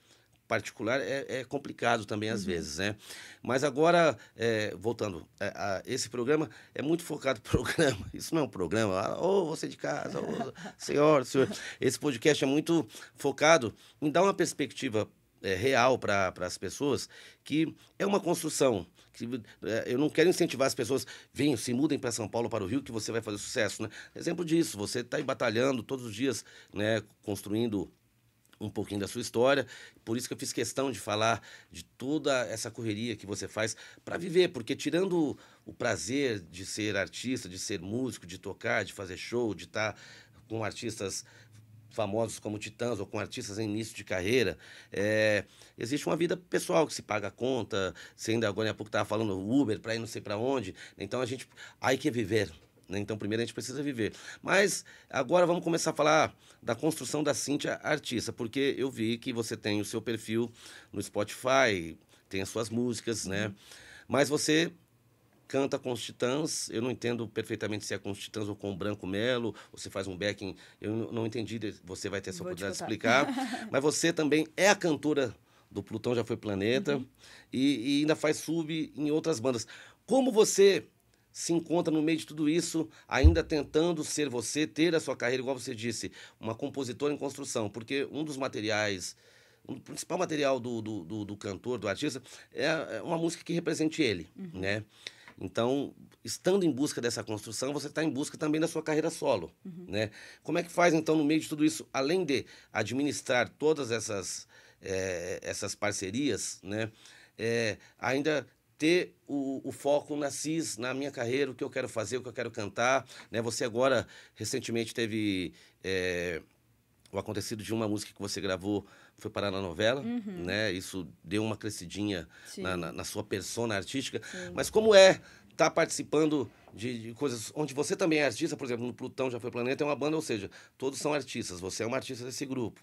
particular é, é complicado também às uhum. vezes, né? Mas agora, é, voltando, a, é, a, esse programa é muito focado programa. Isso não é um programa. Ou oh, ah, você de casa, oh, senhor, senhor. Esse podcast é muito focado em dar uma perspectiva é, real para as pessoas que é uma construção. Que, é, eu não quero incentivar as pessoas, venham, se mudem para São Paulo, para o Rio, que você vai fazer sucesso. Né? Exemplo disso, você está batalhando todos os dias, né, construindo um pouquinho da sua história. Por isso que eu fiz questão de falar de toda essa correria que você faz para viver, porque tirando o prazer de ser artista, de ser músico, de tocar, de fazer show, de estar tá com artistas famosos como Titãs ou com artistas em início de carreira, é, existe uma vida pessoal que se paga a conta, você ainda agora há pouco estava falando Uber para ir não sei para onde, então a gente, aí que é viver, né? Então, primeiro a gente precisa viver. Mas agora vamos começar a falar da construção da Cíntia artista, porque eu vi que você tem o seu perfil no Spotify, tem as suas músicas, né? Mas você canta com os Titãs, eu não entendo perfeitamente se é com os Titãs ou com o Branco Melo, você faz um backing, eu não entendi, você vai ter essa Vou oportunidade de explicar. Mas você também é a cantora do Plutão Já Foi Planeta uhum. e, e ainda faz sub em outras bandas. Como você se encontra no meio de tudo isso, ainda tentando ser você, ter a sua carreira, igual você disse, uma compositora em construção, porque um dos materiais, um, o principal material do, do, do, do, cantor, do artista, é, é uma música que represente ele, uhum. né? Então, estando em busca dessa construção, você está em busca também da sua carreira solo, uhum. né? Como é que faz, então, no meio de tudo isso, além de administrar todas essas, é, essas parcerias, né? É, ainda ter o, o, foco na CIS, na minha carreira, o que eu quero fazer, o que eu quero cantar. Né? Você agora, recentemente, teve é, o acontecido de uma música que você gravou, foi parar na novela, uhum. né? Isso deu uma crescidinha na, na, na, sua persona artística. Sim. Mas como é estar tá participando de, de, coisas onde você também é artista, por exemplo, no Plutão já foi planeta, é uma banda, ou seja, todos são artistas, você é uma artista desse grupo.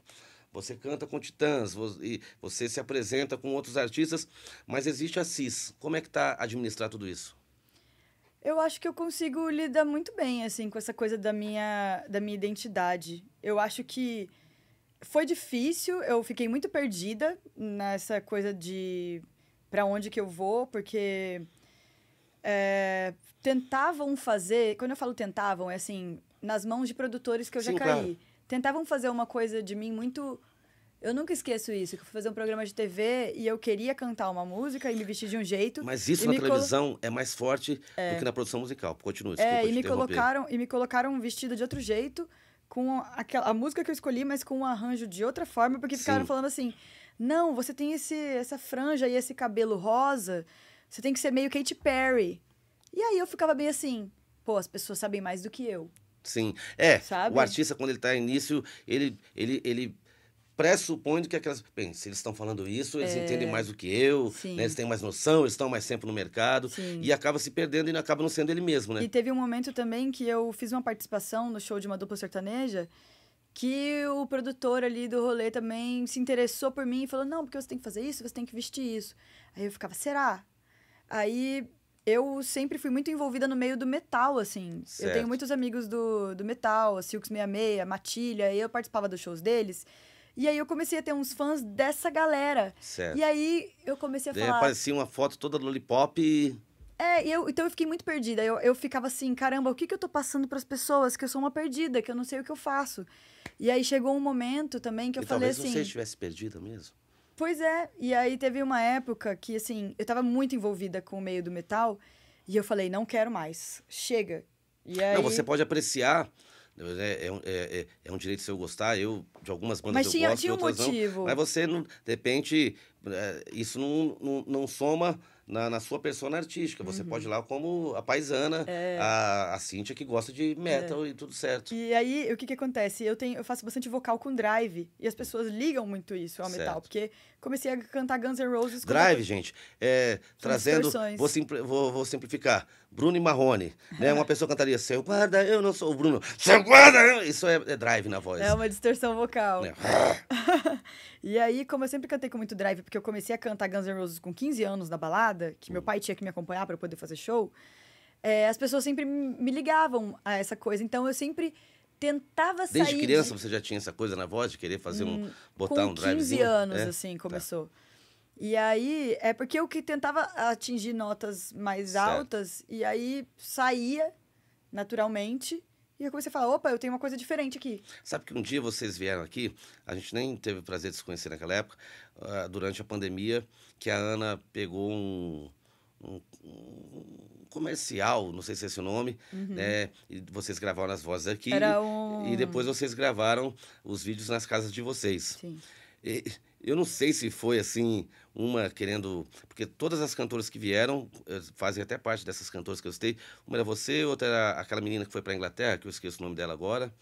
Você canta com Titãs, você, você se apresenta com outros artistas, mas existe a CIS. Como é que está administrar tudo isso? Eu acho que eu consigo lidar muito bem, assim, com essa coisa da minha, da minha identidade. Eu acho que foi difícil, eu fiquei muito perdida nessa coisa de para onde que eu vou, porque é, tentavam fazer, quando eu falo tentavam, é assim, nas mãos de produtores que eu Sim, já caí. Claro tentavam fazer uma coisa de mim muito. Eu nunca esqueço isso, que eu fui fazer um programa de TV e eu queria cantar uma música e me vestir de um jeito. Mas isso na televisão colo... é mais forte é. do que na produção musical. Continua, é, desculpa é, e me colocaram E me colocaram um vestido de outro jeito, com aquela, a música que eu escolhi, mas com um arranjo de outra forma, porque ficaram falando assim, não, você tem esse, essa franja e esse cabelo rosa, você tem que ser meio Katy Perry. E aí eu ficava bem assim, pô, as pessoas sabem mais do que eu. Sim. É, Sabe? o artista, quando ele está início, ele, ele, ele pressupõe que aquelas. Bem, se eles estão falando isso, eles é... entendem mais do que eu, né? eles têm mais noção, eles estão mais tempo no mercado Sim. e acaba se perdendo e acaba não sendo ele mesmo, né? E teve um momento também que eu fiz uma participação no show de uma dupla sertaneja que o produtor ali do rolê também se interessou por mim e falou: não, porque você tem que fazer isso, você tem que vestir isso. Aí eu ficava, será? Aí eu sempre fui muito envolvida no meio do metal, assim. Certo. Eu tenho muitos amigos do, do metal, a Silks 66, a Matilha, e eu participava dos shows deles. E aí eu comecei a ter uns fãs dessa galera. Certo. E aí eu comecei a falar... aparecia uma foto toda lollipop e... É, eu, então eu fiquei muito perdida. Eu, eu ficava assim, caramba, o que, que eu tô passando para as pessoas? Que eu sou uma perdida, que eu não sei o que eu faço. E aí chegou um momento também que eu e falei talvez assim... talvez você estivesse perdida mesmo. Pois é, e aí teve uma época que, assim, eu tava muito envolvida com o meio do metal e eu falei, não quero mais, chega. E aí... Não, você pode apreciar é, é, é, é, um direito seu gostar, eu, de algumas bandas mas eu tinha, gosto, tinha um motivo. Não, mas você, não, de repente, isso não, não, não soma na, na sua persona artística. Você uhum. pode ir lá como a paisana, é... a, a Cíntia que gosta de metal é. e tudo certo. E aí, o que, que acontece? Eu, tenho, eu faço bastante vocal com drive e as pessoas ligam muito isso ao certo. metal, porque comecei a cantar Guns N' Roses. Drive, gente, é, trazendo. Vou, simpl, vou, vou, simplificar. Bruno e Marrone. Né? Uma pessoa cantaria Seu guarda, eu não sou o Bruno. Seu guarda, eu... Isso é, é, drive na voz. É uma distorção vocal. É. e aí, como eu sempre cantei com muito drive, porque eu comecei a cantar Guns N' Roses com 15 anos na balada, que hum. meu pai tinha que me acompanhar para poder fazer show, eh, as pessoas sempre me ligavam a essa coisa. Então eu sempre tentava sair. Desde criança de... você já tinha essa coisa na voz de querer fazer um. Hum, botar com um com 15 anos, é? assim, tá. começou. Tá. E aí, é porque eu que tentava atingir notas mais certo. altas, e aí saía naturalmente. E eu comecei a falar, opa, eu tenho uma coisa diferente aqui. Sabe que um dia vocês vieram aqui, a gente nem teve o prazer de se conhecer naquela época, ah, durante a pandemia, que a Ana pegou um, um, um comercial, não sei se é esse o nome, uhum. né? E vocês gravaram as vozes aqui. Era um... E depois vocês gravaram os vídeos nas casas de vocês. Sim. E, eu não sei se foi assim, uma querendo. Porque todas as cantoras que vieram, eh, fazem até parte dessas cantoras que eu citei. Uma era você, outra era aquela menina que foi para Inglaterra, que eu esqueço o nome dela agora.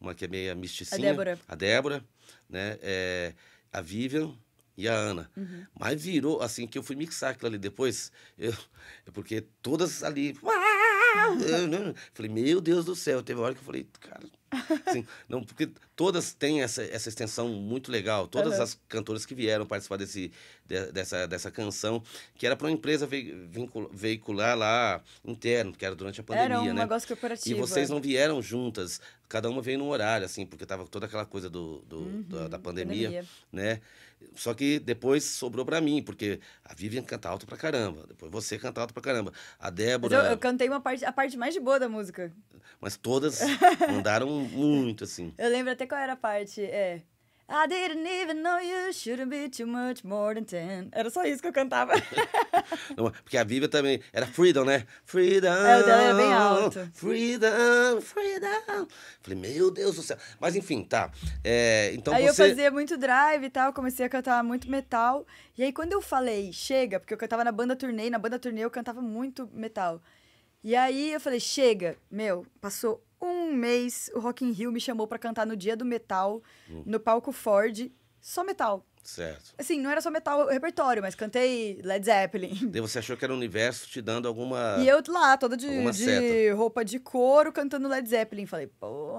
Uma que é meio misticinha. A Débora. A Débora, né? É, a Vivian e a Ana. Uhum. Mas virou, assim, que eu fui mixar aquilo ali depois, eu, é porque todas ali. Eu, falei, meu Deus do céu. Teve uma hora que eu falei, cara. Assim, não, porque todas têm essa, essa extensão muito legal. Todas uhum. as cantoras que vieram participar desse, de, dessa, dessa canção, que era para uma empresa veicular lá interno, que era durante a pandemia, era um né? negócio corporativo. E vocês não vieram juntas, cada uma veio num horário, assim, porque tava toda aquela coisa do, do uhum, da, da uhum, pandemia, pandemia, né? Só que depois sobrou para mim, porque a Vivian canta alto pra caramba, depois você canta alto pra caramba, a Débora... Eu, eu, cantei uma parte, a parte mais de boa da música. Mas todas mandaram muito, assim. Eu lembro até qual era a parte, é... I didn't even know you shouldn't be too much more than ten. Era só isso que eu cantava. Não, porque a Bíblia também era freedom, né? Freedom. É, era é bem alto. Freedom, freedom. Falei, meu Deus do céu. Mas enfim, tá. É, então aí você... eu fazia muito drive e tal, comecei a cantar muito metal. E aí quando eu falei, chega, porque eu cantava na banda turnê, na banda turnê eu cantava muito metal. E aí eu falei, chega, meu, passou um mês, o Rock in Rio me chamou para cantar no Dia do Metal, hum. no palco Ford, só metal. Certo. Assim, não era só metal repertório, mas cantei Led Zeppelin. Daí você achou que era o universo te dando alguma. E eu lá, toda de, de roupa de couro, cantando Led Zeppelin. Falei, pô,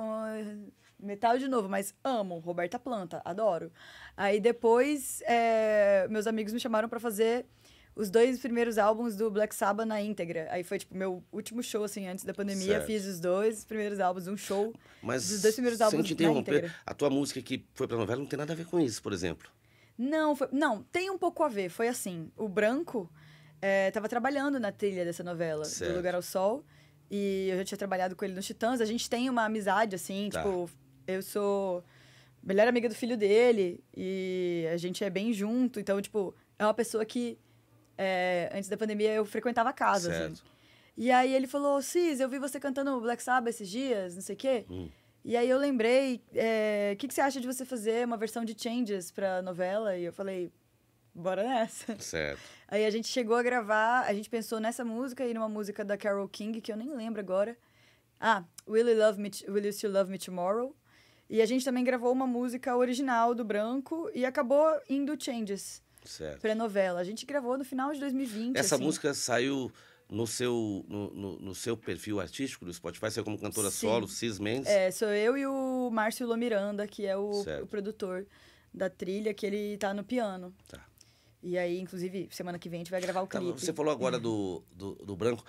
metal de novo, mas amo, Roberta Planta, adoro. Aí depois, é, meus amigos me chamaram para fazer os dois primeiros álbuns do Black Sabbath na íntegra. Aí foi, tipo, meu último show, assim, antes da pandemia. Certo. Fiz os dois primeiros álbuns, um show. Mas os dois primeiros álbuns te na íntegra. A tua música que foi pra novela não tem nada a ver com isso, por exemplo. Não, foi, não, tem um pouco a ver. Foi assim, o Branco é, tava trabalhando na trilha dessa novela, certo. do Lugar ao Sol. E eu já tinha trabalhado com ele nos Titãs. A gente tem uma amizade, assim, tá. tipo... Eu sou melhor amiga do filho dele. E a gente é bem junto. Então, tipo, é uma pessoa que é, antes da pandemia, eu frequentava casas casa, assim. certo. assim. E aí ele falou, Cis, eu vi você cantando Black Sabbath esses dias, não sei o quê. Hum. E aí eu lembrei, é, o é, que, que você acha de você fazer uma versão de Changes pra novela? E eu falei, bora nessa. Certo. Aí a gente chegou a gravar, a gente pensou nessa música e numa música da Carole King, que eu nem lembro agora. Ah, Will You, Love Me, Will you Still Love Me Tomorrow? E a gente também gravou uma música original do Branco e acabou indo Changes pré-novela. A gente gravou no final de 2020. Essa assim. música saiu no seu, no, no, no, seu perfil artístico do Spotify, você é como cantora Sim. solo, Cis Mendes? É, sou eu e o Márcio Lomiranda, que é o, o, produtor da trilha, que ele tá no piano. Tá. E aí, inclusive, semana que vem a gente vai gravar o tá, clipe. Você falou agora uhum. do, do, do, Branco.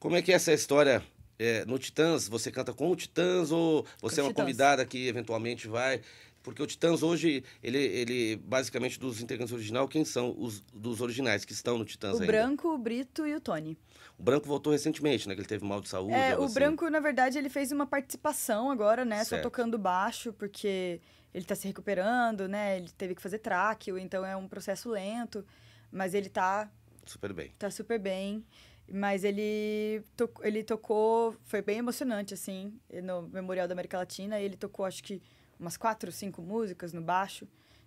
Como é que é essa história? É, no Titãs, você canta com o Titãs ou você com é uma titãs. convidada que eventualmente vai? Porque o Titãs hoje, ele, ele basicamente dos integrantes original, quem são os dos originais que estão no Titãs o ainda? O Branco, o Brito e o Tony. O Branco voltou recentemente, né? Que ele teve mal de saúde. É, o assim. Branco, na verdade, ele fez uma participação agora, né? Certo. Só tocando baixo, porque ele tá se recuperando, né? Ele teve que fazer tráqueo, então é um processo lento. Mas ele tá... Super bem. Tá super bem. Mas ele, to ele tocou... Foi bem emocionante, assim, no Memorial da América Latina. ele tocou, acho que umas quatro, cinco músicas no baixo.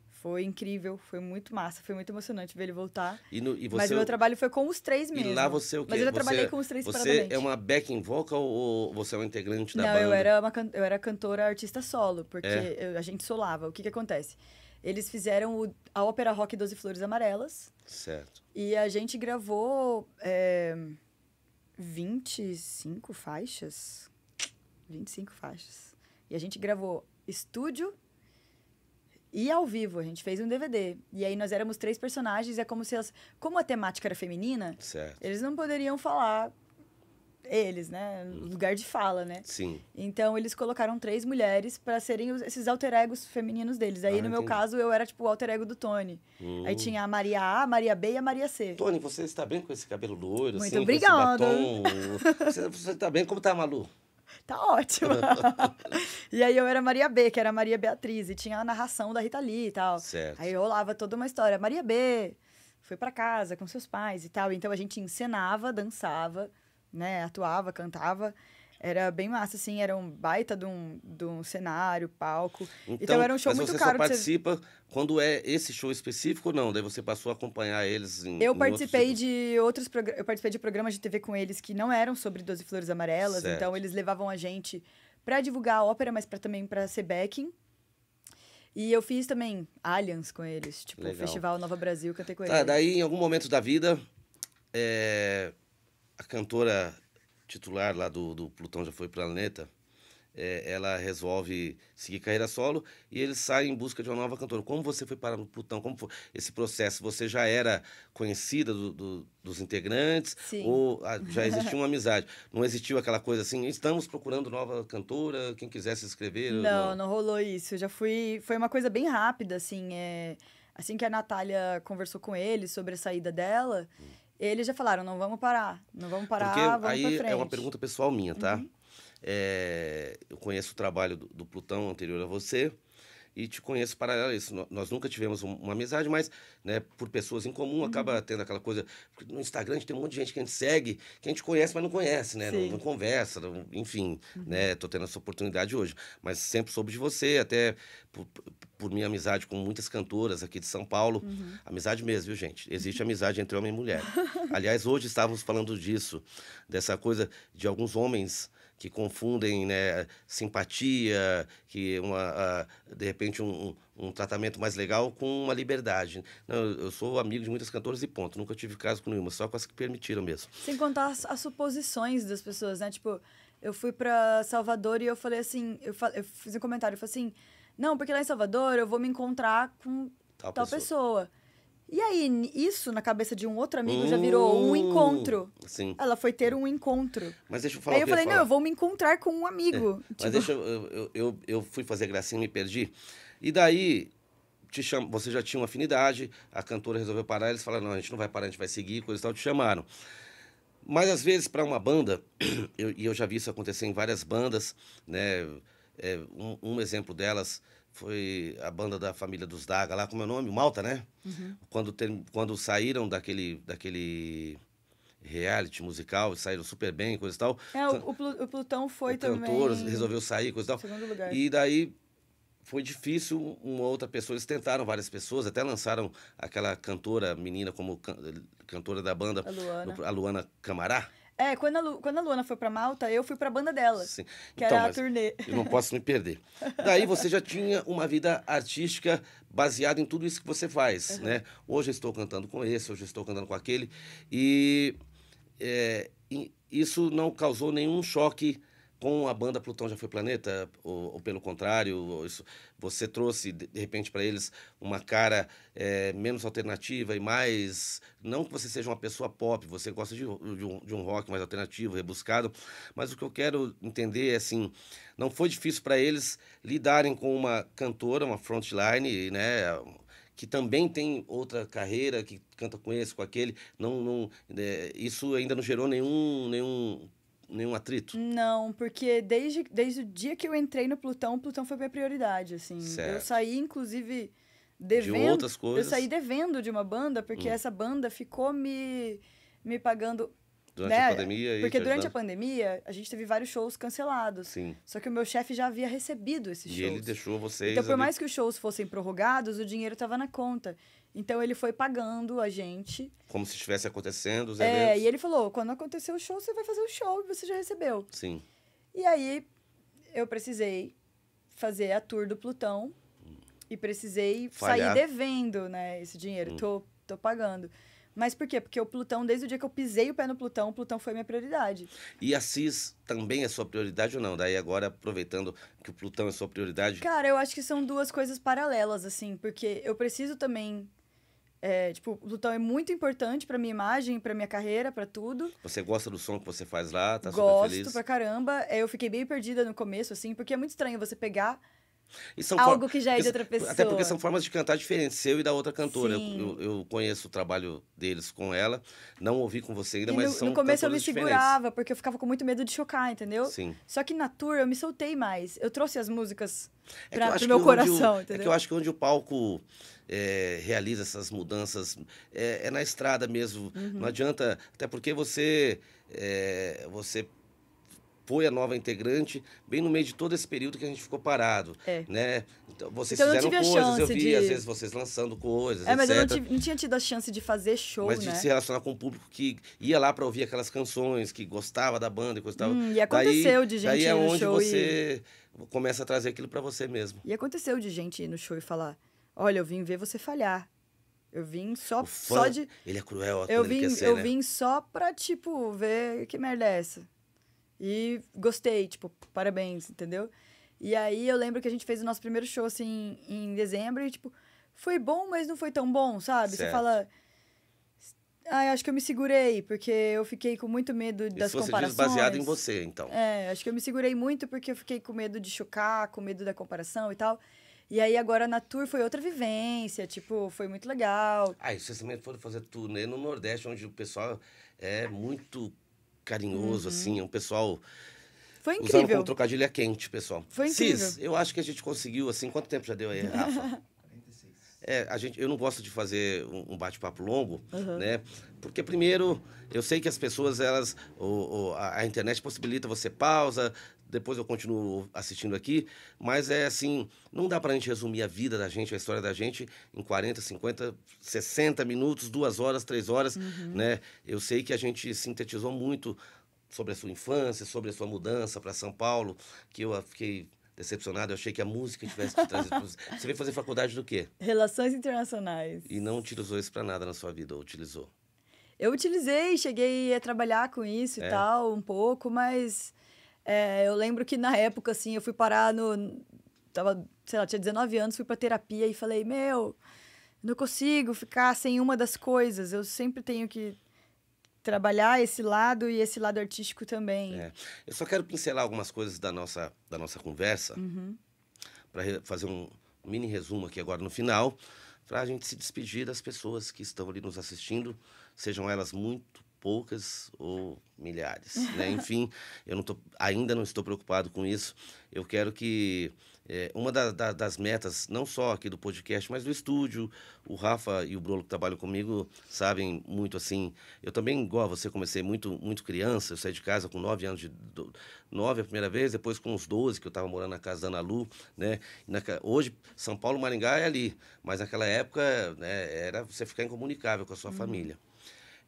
Foi incrível, foi muito massa, foi muito emocionante ver ele voltar. E no, e você, mas o meu trabalho foi com os três mesmo. E lá você o quê? Mas eu você, trabalhei com os três Você é uma backing vocal ou você é um integrante da Não, banda? Não, eu era, uma, eu era cantora artista solo, porque é. eu, a gente solava. O que que acontece? Eles fizeram o, a ópera rock Doze Flores Amarelas. Certo. E a gente gravou é, 25 faixas. 25 faixas. E a gente gravou estúdio e ao vivo. A gente fez um DVD. E aí nós éramos três personagens. É como se elas. Como a temática era feminina, certo. eles não poderiam falar eles, né? Lugar de fala, né? Sim. Então eles colocaram três mulheres para serem os, esses alter egos femininos deles. Aí ah, no entendi. meu caso eu era tipo o alter ego do Tony. Hum. Aí tinha a Maria A, a Maria B e a Maria C. Tony, você está bem com esse cabelo loiro? Muito assim, obrigada. você está bem? Como está Malu? tá ótimo. e aí eu era Maria B, que era Maria Beatriz, e tinha a narração da Rita Lee e tal. Certo. Aí rolava toda uma história. Maria B foi para casa com seus pais e tal. Então a gente encenava, dançava, né? Atuava, cantava. Era bem massa, assim, era um baita de um, de um cenário, palco. Então, então era um show muito caro. Você participa quando é esse show específico ou não? Daí você passou a acompanhar eles em, Eu participei outros... de outros eu participei de programas de TV com eles que não eram sobre Doze Flores Amarelas, então certo. então eles levavam a gente para divulgar a ópera, mas pra, também para ser backing. E eu fiz também Allianz com eles, tipo, Legal. o Festival Nova Brasil, tenho com tá, eles. daí em algum momento da vida, é... a cantora titular lá do, do Plutão já foi planeta, é, ela resolve seguir carreira solo e ele sai em busca de uma nova cantora. Como você foi parar no Plutão? Como foi esse processo? Você já era conhecida do, do, dos integrantes Sim. ou a, ah, já existia uma amizade? Não existiu aquela coisa assim, estamos procurando nova cantora, quem quisesse escrever Não, não, não rolou isso. Eu já fui, foi uma coisa bem rápida assim, é assim que a Natália conversou com ele sobre a saída dela, hum eles já falaram, não vamos parar, não vamos parar, Porque vamos aí pra frente. É uma pergunta pessoal minha, tá? Uhum. É, eu conheço o trabalho do, do Plutão anterior a você e te conheço paralelo a isso. Nós nunca tivemos uma amizade, mas né, por pessoas em comum uhum. acaba tendo aquela coisa. Porque no Instagram a gente tem um monte de gente que a gente segue, que a gente conhece, mas não conhece, né? Não, não, conversa, não, enfim, uhum. né? Tô tendo essa oportunidade hoje. Mas sempre soube de você, até por, por minha amizade com muitas cantoras aqui de São Paulo. Uhum. Amizade mesmo, viu, gente? Existe amizade entre homem e mulher. Aliás, hoje estávamos falando disso, dessa coisa de alguns homens que confundem né, simpatia, que uma, de repente um, um, tratamento mais legal com uma liberdade. Não, eu sou amigo de muitas cantoras e ponto. Nunca tive caso com nenhuma, só com as que permitiram mesmo. Sem contar as, as suposições das pessoas, né? Tipo, eu fui para Salvador e eu falei assim, eu, eu fiz um comentário, eu falei assim, não, porque lá em Salvador eu vou me encontrar com tal, tal pessoa. pessoa. E aí, isso na cabeça de um outro amigo hum, já virou um hum, encontro. Sim. Ela foi ter um encontro. Mas deixa eu falar. Aí eu falei, eu não, eu vou me encontrar com um amigo. É. Tipo... Mas deixa eu eu, eu eu, fui fazer gracinha, me perdi. E daí, te cham... você já tinha uma afinidade, a cantora resolveu parar, eles falaram, não, a gente não vai parar, a gente vai seguir, coisa e tal, te chamaram. Mas às vezes, para uma banda, eu, e eu já vi isso acontecer em várias bandas, né? É, um, um exemplo delas foi a banda da família dos Daga lá, como é o nome? Malta, né? Uhum. Quando, quando saíram daquele, daquele reality musical, saíram super bem, coisa e tal. É, o, o Plutão foi o também. cantor resolveu sair, coisa e tal. Segundo lugar. E daí foi difícil uma outra pessoa. Eles tentaram várias pessoas, até lançaram aquela cantora menina como can, cantora da banda, a Luana, no, a Luana Camará. É, quando a, Lu, quando a Luana foi para Malta, eu fui para banda dela. Sim. Que então, era a turnê. Eu não posso me perder. Daí você já tinha uma vida artística baseada em tudo isso que você faz, uhum. né? Hoje eu estou cantando com esse, hoje eu estou cantando com aquele. E, é, e isso não causou nenhum choque com a banda Plutão já foi planeta ou, ou pelo contrário isso, você trouxe de repente para eles uma cara é, menos alternativa e mais não que você seja uma pessoa pop você gosta de, de, um, de um rock mais alternativo rebuscado mas o que eu quero entender é assim não foi difícil para eles lidarem com uma cantora uma frontline né que também tem outra carreira, que canta com esse, com aquele, não, não é, isso ainda não gerou nenhum, nenhum nenhum atrito? Não, porque desde, desde o dia que eu entrei no Plutão, o Plutão foi minha prioridade, assim. Certo. Eu saí, inclusive, devendo... De outras coisas. Eu saí devendo de uma banda, porque hum. essa banda ficou me, me pagando... Durante né? a pandemia? Porque durante ajudando. a pandemia, a gente teve vários shows cancelados. Sim. Só que o meu chefe já havia recebido esses e shows. E ele deixou vocês... Então, por ali... mais que os shows fossem prorrogados, o dinheiro estava na conta. Então ele foi pagando a gente. Como se estivesse acontecendo os é, eventos. É, e ele falou: quando acontecer o show, você vai fazer o show e você já recebeu. Sim. E aí eu precisei fazer a tour do Plutão hum. e precisei Falhar. sair devendo, né, esse dinheiro. Hum. Tô, tô pagando. Mas por quê? Porque o Plutão, desde o dia que eu pisei o pé no Plutão, o Plutão foi minha prioridade. E a CIS também é sua prioridade ou não? Daí agora, aproveitando que o Plutão é sua prioridade. Cara, eu acho que são duas coisas paralelas, assim, porque eu preciso também é, tipo, Plutão é muito importante pra minha imagem, pra minha carreira, pra tudo. Você gosta do som que você faz lá? Tá Gosto super feliz? pra caramba. É, eu fiquei bem perdida no começo, assim, porque é muito estranho você pegar algo que já é de outra pessoa. Até porque são formas de cantar diferentes, seu e da outra cantora. Eu, eu, conheço o trabalho deles com ela, não ouvi com você ainda, e mas no, são No começo eu me segurava, diferentes. porque eu ficava com muito medo de chocar, entendeu? Sim. Só que na tour eu me soltei mais. Eu trouxe as músicas é pra, pro meu coração, o, entendeu? É que eu acho que onde o palco é, realiza essas mudanças é, é, na estrada mesmo. Uhum. Não adianta, até porque você, é, você foi a nova integrante bem no meio de todo esse período que a gente ficou parado, é. né? Então, vocês então, fizeram coisas, eu vi de... às vezes vocês lançando coisas, É, mas etc. eu não, tive, não, tinha tido a chance de fazer show, Mas né? de se relacionar com o público que ia lá para ouvir aquelas canções, que gostava da banda, e gostava... Hum, e aconteceu daí, de gente daí é onde você e... começa a trazer aquilo para você mesmo. E aconteceu de gente ir no show e falar Olha, eu vim ver você falhar. Eu vim só, só de. Ele é cruel, eu é vim, ser, Eu né? vim só pra, tipo, ver que merda é essa. E gostei, tipo, parabéns, entendeu? E aí eu lembro que a gente fez o nosso primeiro show, assim, em dezembro, e, tipo, foi bom, mas não foi tão bom, sabe? Certo. Você fala. Ah, acho que eu me segurei, porque eu fiquei com muito medo das Isso comparações. Isso baseado em você, então. É, acho que eu me segurei muito porque eu fiquei com medo de chocar, com medo da comparação e tal. E aí agora na tour foi outra vivência, tipo, foi muito legal. Ah, e vocês também foram fazer turnê no Nordeste, onde o pessoal é muito carinhoso, uhum. assim, é um pessoal. Foi incrível. Usando como trocadilho é quente, pessoal. Foi incrível. Cis, eu acho que a gente conseguiu, assim, quanto tempo já deu aí, Rafa? É, a gente, eu não gosto de fazer um bate-papo longo, uhum. né? Porque primeiro, eu sei que as pessoas, elas, o, o, a, internet possibilita você pausa, depois eu continuo assistindo aqui, mas é assim, não dá para a gente resumir a vida da gente, a história da gente em 40, 50, 60 minutos, duas horas, três horas, uhum. né? Eu sei que a gente sintetizou muito sobre a sua infância, sobre a sua mudança para São Paulo, que eu ah, fiquei decepcionado, eu achei que a música tivesse que trazer. você veio fazer faculdade do quê? Relações internacionais. E não utilizou isso para nada na sua vida, ou utilizou? Eu utilizei, cheguei a trabalhar com isso é. e tal, um pouco, mas é, eu lembro que na época, assim, eu fui parar no. Tava, sei lá, tinha 19 anos, fui pra terapia e falei: Meu, não consigo ficar sem uma das coisas. Eu sempre tenho que trabalhar esse lado e esse lado artístico também. É. Eu só quero pincelar algumas coisas da nossa, da nossa conversa, uhum. para fazer um mini resumo aqui agora no final, para a gente se despedir das pessoas que estão ali nos assistindo, sejam elas muito poucas ou milhares, né? Enfim, eu não tô, ainda não estou preocupado com isso. Eu quero que é, uma da, da, das metas, não só aqui do podcast, mas do estúdio, o Rafa e o Bruno que trabalham comigo sabem muito assim. Eu também, igual a você, comecei muito, muito criança. Eu saí de casa com nove anos de. Do, a primeira vez, depois com uns doze que eu estava morando na casa da Ana Lu, né? Na, hoje, São Paulo, Maringá é ali, mas naquela época né, era você ficar incomunicável com a sua uhum. família.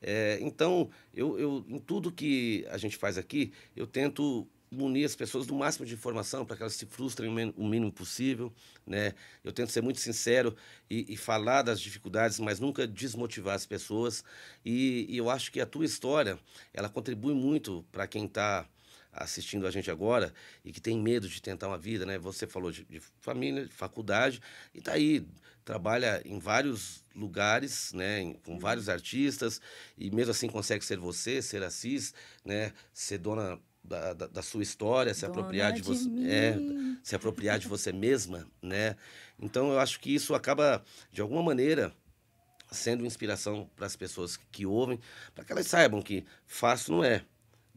É, então, eu, eu, em tudo que a gente faz aqui, eu tento munir as pessoas do máximo de informação para que elas se frustrem o mínimo possível, né? Eu tento ser muito sincero e, e falar das dificuldades, mas nunca desmotivar as pessoas. E, e, eu acho que a tua história ela contribui muito para quem está assistindo a gente agora e que tem medo de tentar uma vida, né? Você falou de, de família, de faculdade, e tá aí, trabalha em vários lugares, né? Em, com uhum. vários artistas, e mesmo assim consegue ser você, ser Assis, né? Ser dona da, da, da, sua história, se Dona apropriar de, de você, é, se apropriar de você mesma, né? Então eu acho que isso acaba de alguma maneira sendo inspiração para as pessoas que, que ouvem, para que elas saibam que fácil não é,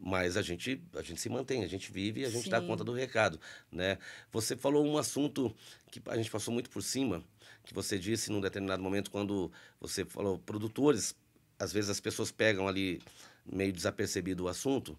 mas a gente, a gente se mantém, a gente vive e a gente Sim. dá conta do recado, né? Você falou um assunto que a gente passou muito por cima, que você disse num determinado momento quando você falou produtores, às vezes as pessoas pegam ali meio desapercebido o assunto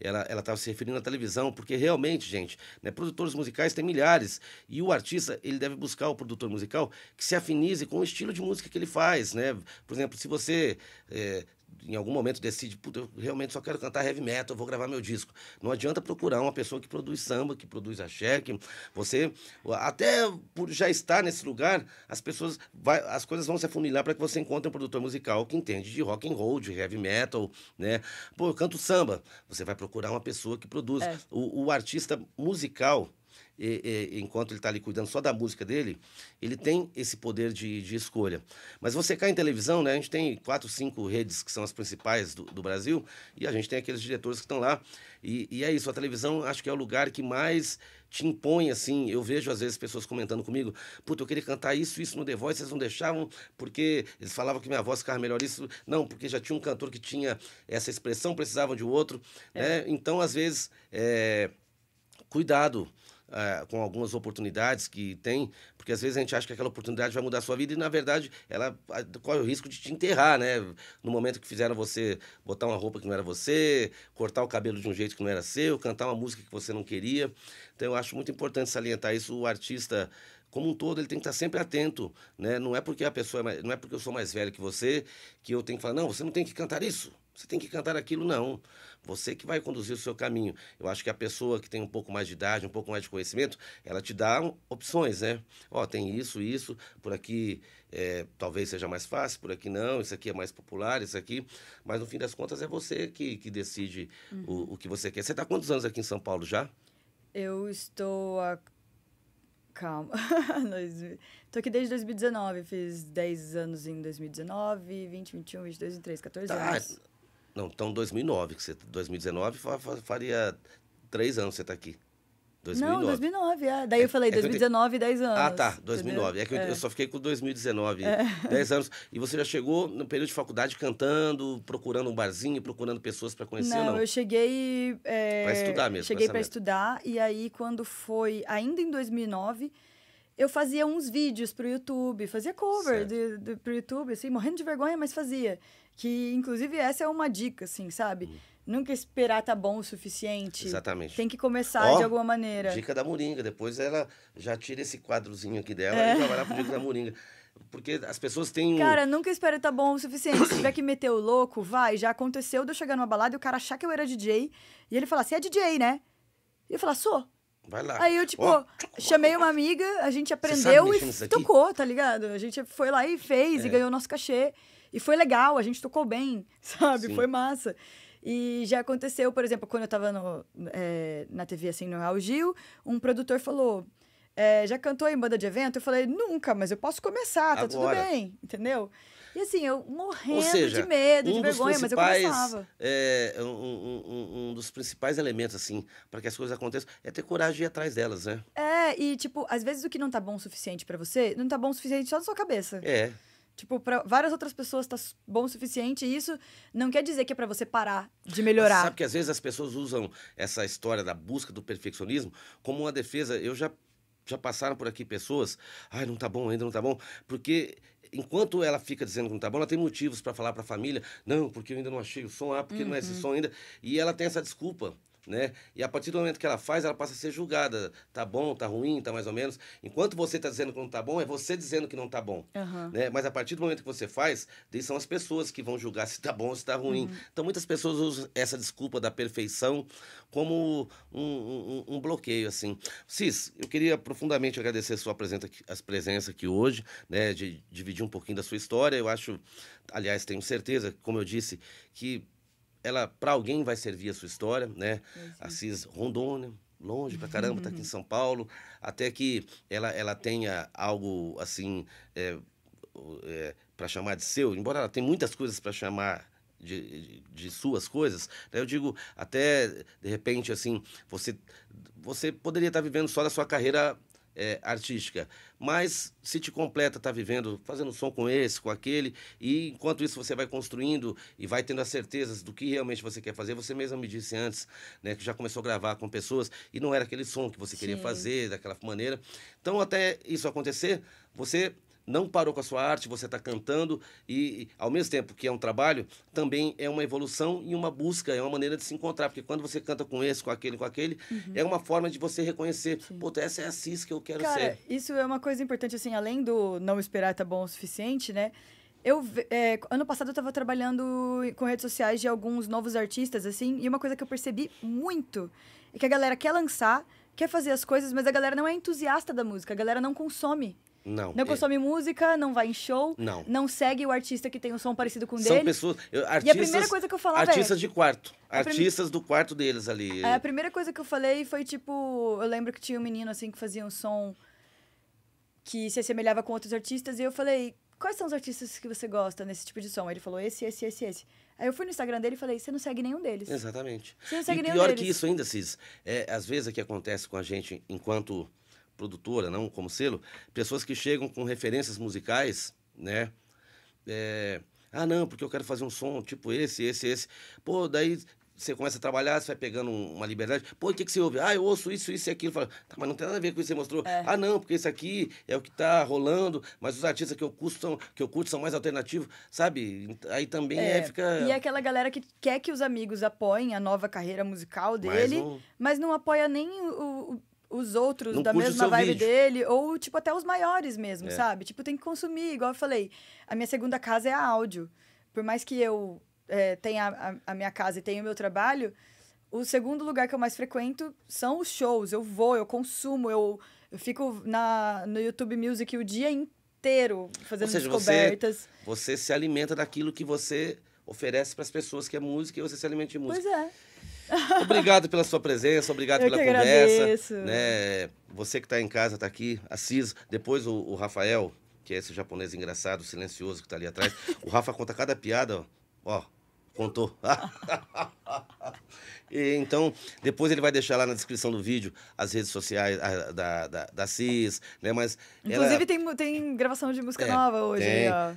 ela estava se referindo à televisão, porque realmente, gente, né, produtores musicais tem milhares, e o artista ele deve buscar o produtor musical que se afinize com o estilo de música que ele faz, né? Por exemplo, se você é, em algum momento decide, puta, eu realmente só quero cantar heavy metal, vou gravar meu disco. Não adianta procurar uma pessoa que produz samba, que produz axé, que você até por já estar nesse lugar, as pessoas vai, as coisas vão se afunilar para que você encontre um produtor musical que entende de rock and roll, de heavy metal, né? Pô, eu canto samba. Você vai procurar uma pessoa que produz. É. O, o artista musical e, e, enquanto ele está ali cuidando só da música dele, ele tem esse poder de, de, escolha. Mas você cai em televisão, né? A gente tem quatro, cinco redes que são as principais do, do Brasil e a gente tem aqueles diretores que estão lá. E, e, é isso, a televisão acho que é o lugar que mais te impõe, assim. Eu vejo às vezes pessoas comentando comigo, puta, eu queria cantar isso, isso no The Voice, vocês não deixavam porque eles falavam que minha voz ficava melhor isso. Não, porque já tinha um cantor que tinha essa expressão, precisavam de outro, é. né? Então, às vezes, é... cuidado uh, com algumas oportunidades que tem, porque às vezes a gente acha que aquela oportunidade vai mudar a sua vida e, na verdade, ela ah, corre o risco de te enterrar, né? No momento que fizeram você botar uma roupa que não era você, cortar o cabelo de um jeito que não era seu, cantar uma música que você não queria. Então, eu acho muito importante salientar isso. O artista como um todo, ele tem que estar sempre atento, né? Não é porque a pessoa é mais, não é porque eu sou mais velho que você que eu tenho que falar, não, você não tem que cantar isso, você tem que cantar aquilo, não. Você que vai conduzir o seu caminho. Eu acho que a pessoa que tem um pouco mais de idade, um pouco mais de conhecimento, ela te dá opções, né? Ó, tem isso, isso, por aqui é, talvez seja mais fácil, por aqui não, isso aqui é mais popular, isso aqui. Mas no fim das contas é você que, que decide uhum. o, o que você quer. Você está quantos anos aqui em São Paulo já? Eu estou a Calma. Tô aqui desde 2019, fiz 10 anos em 2019, 20, 21, 22, 23, 14 tá. anos. Não, então 2009, que você, 2019 faria três anos que você está aqui. 2009. Não, 2009, é. Daí eu é, falei é, 2019, 10 ah, anos. Ah, tá, 2009. Entendeu? É que eu, é. eu, só fiquei com 2019, é. 10 anos. E você já chegou no período de faculdade cantando, procurando um barzinho, procurando pessoas para conhecer, não, não? eu cheguei... É, para estudar mesmo. Cheguei para estudar. E aí, quando foi... Ainda em 2009, eu fazia uns vídeos para o YouTube. Fazia cover para o YouTube, assim, morrendo de vergonha, mas fazia. Que, inclusive, essa é uma dica, assim, sabe? Hum. Nunca esperar tá bom o suficiente. Exatamente. Tem que começar oh, de alguma maneira. Dica da Moringa. Depois ela já tira esse quadrozinho aqui dela é. e vai lá pro Dica da Moringa. Porque as pessoas têm. Cara, nunca espera tá bom o suficiente. Se tiver que meter o louco, vai. Já aconteceu de eu chegar numa balada e o cara achar que eu era DJ. E ele falar, você é DJ, né? E eu falar, sou. Vai lá. Aí eu, tipo, oh. chamei uma amiga, a gente aprendeu e tocou, tá ligado? A gente foi lá e fez é. e ganhou nosso cachê. E foi legal, a gente tocou bem, sabe? Sim. Foi massa. E já aconteceu, por exemplo, quando eu tava no, é, na TV, assim, no Raul Gil, um produtor falou... É, já cantou em banda de evento? Eu falei, nunca, mas eu posso começar, tá Agora. tudo bem, entendeu? E assim, eu morrendo seja, de medo, um de vergonha, mas eu começava. É, um, um, um dos principais elementos, assim, para que as coisas aconteçam, é ter coragem de ir atrás delas, né? É, e tipo, às vezes o que não tá bom o suficiente para você, não tá bom o suficiente só na sua cabeça. É. Tipo, para várias outras pessoas tá bom o suficiente. E isso não quer dizer que é para você parar de melhorar. Você sabe que às vezes as pessoas usam essa história da busca do perfeccionismo como uma defesa. Eu já já passaram por aqui pessoas, ai, não tá bom, ainda não tá bom, porque enquanto ela fica dizendo que não tá bom, ela tem motivos para falar para a família, não, porque eu ainda não achei o som, ah, porque uhum. não é esse uhum. som ainda, e ela tem essa desculpa né? E a partir do momento que ela faz, ela passa a ser julgada. Tá bom, tá ruim, tá mais ou menos. Enquanto você tá dizendo que não tá bom, é você dizendo que não tá bom, uhum. né? Mas a partir do momento que você faz, daí são as pessoas que vão julgar se tá bom ou se tá ruim. Uhum. Então muitas pessoas usam essa desculpa da perfeição como um, um, um, bloqueio, assim. Cis, eu queria profundamente agradecer a sua presença aqui, as presença aqui hoje, né? De dividir um pouquinho da sua história. Eu acho, aliás, tenho certeza, como eu disse, que ela para alguém vai servir a sua história, né? Assis Rondônia, né? longe pra caramba, tá aqui em uhum. São Paulo, até que ela, ela tenha algo assim é, é, para chamar de seu, embora ela tenha muitas coisas para chamar de, de, de, suas coisas, né? eu digo até de repente assim você você poderia estar tá vivendo só da sua carreira é, artística. Mas se te completa, tá vivendo, fazendo som com esse, com aquele, e enquanto isso você vai construindo e vai tendo as certezas do que realmente você quer fazer. Você mesma me disse antes, né, que já começou a gravar com pessoas e não era aquele som que você queria Sim. fazer daquela maneira. Então, até isso acontecer, você não parou com a sua arte, você está cantando e, ao mesmo tempo que é um trabalho, também é uma evolução e uma busca, é uma maneira de se encontrar. Porque quando você canta com esse, com aquele, com aquele, uhum. é uma forma de você reconhecer, Sim. pô, essa é a Cis que eu quero Cara, ser. Isso é uma coisa importante, assim, além do não esperar tá bom o suficiente, né? Eu, é, ano passado eu estava trabalhando com redes sociais de alguns novos artistas, assim, e uma coisa que eu percebi muito é que a galera quer lançar, quer fazer as coisas, mas a galera não é entusiasta da música, a galera não consome. Não. Não é consome é... música, não vai em show. Não. Não segue o artista que tem um som parecido com o dele. São pessoas. Eu, artistas, e a primeira coisa que eu falava. É artistas é, de quarto. Artistas prim... do quarto deles ali. É, a primeira coisa que eu falei foi tipo. Eu lembro que tinha um menino assim que fazia um som que se assemelhava com outros artistas. E eu falei, quais são os artistas que você gosta nesse tipo de som? Ele falou, esse, esse, esse, esse. Aí eu fui no Instagram dele e falei, você não segue nenhum deles. Exatamente. Você não segue e nenhum pior deles. Pior que isso ainda, Cis. É, às vezes o é que acontece com a gente enquanto produtora, não como selo, pessoas que chegam com referências musicais, né? É, ah, não, porque eu quero fazer um som tipo esse, esse, esse. Pô, daí você começa a trabalhar, você vai pegando uma liberdade. Pô, o que, que você ouve? Ah, eu ouço isso, isso e aquilo. Fala, tá, mas não tem nada a ver com isso que você mostrou. É. Ah, não, porque isso aqui é o que tá rolando, mas os artistas que eu curto são, que eu curto são mais alternativos, sabe? Aí também é. fica... E aquela galera que quer que os amigos apoiem a nova carreira musical dele, um... mas não apoia nem o os outros não da mesma vibe vídeo. dele, ou, tipo, até os maiores mesmo, é. sabe? Tipo, tem que consumir, igual eu falei. A minha segunda casa é a áudio. Por mais que eu é, tenha a, a minha casa e tenha o meu trabalho, o segundo lugar que eu mais frequento são os shows. Eu vou, eu consumo, eu, eu fico na, no YouTube Music o dia inteiro fazendo seja, descobertas. Você, você se alimenta daquilo que você oferece para as pessoas que é música e você se alimenta de música. Pois é. Obrigado pela sua presença, obrigado eu pela conversa. Agradeço. Né? Você que está em casa, está aqui, Assis, depois o, o, Rafael, que é esse japonês engraçado, silencioso que está ali atrás. o Rafa conta cada piada, ó, ó contou. então, depois ele vai deixar lá na descrição do vídeo as redes sociais a, da, da, da CIS, né? Mas. Inclusive ela... tem, tem gravação de música é, nova hoje. Tem... Aí,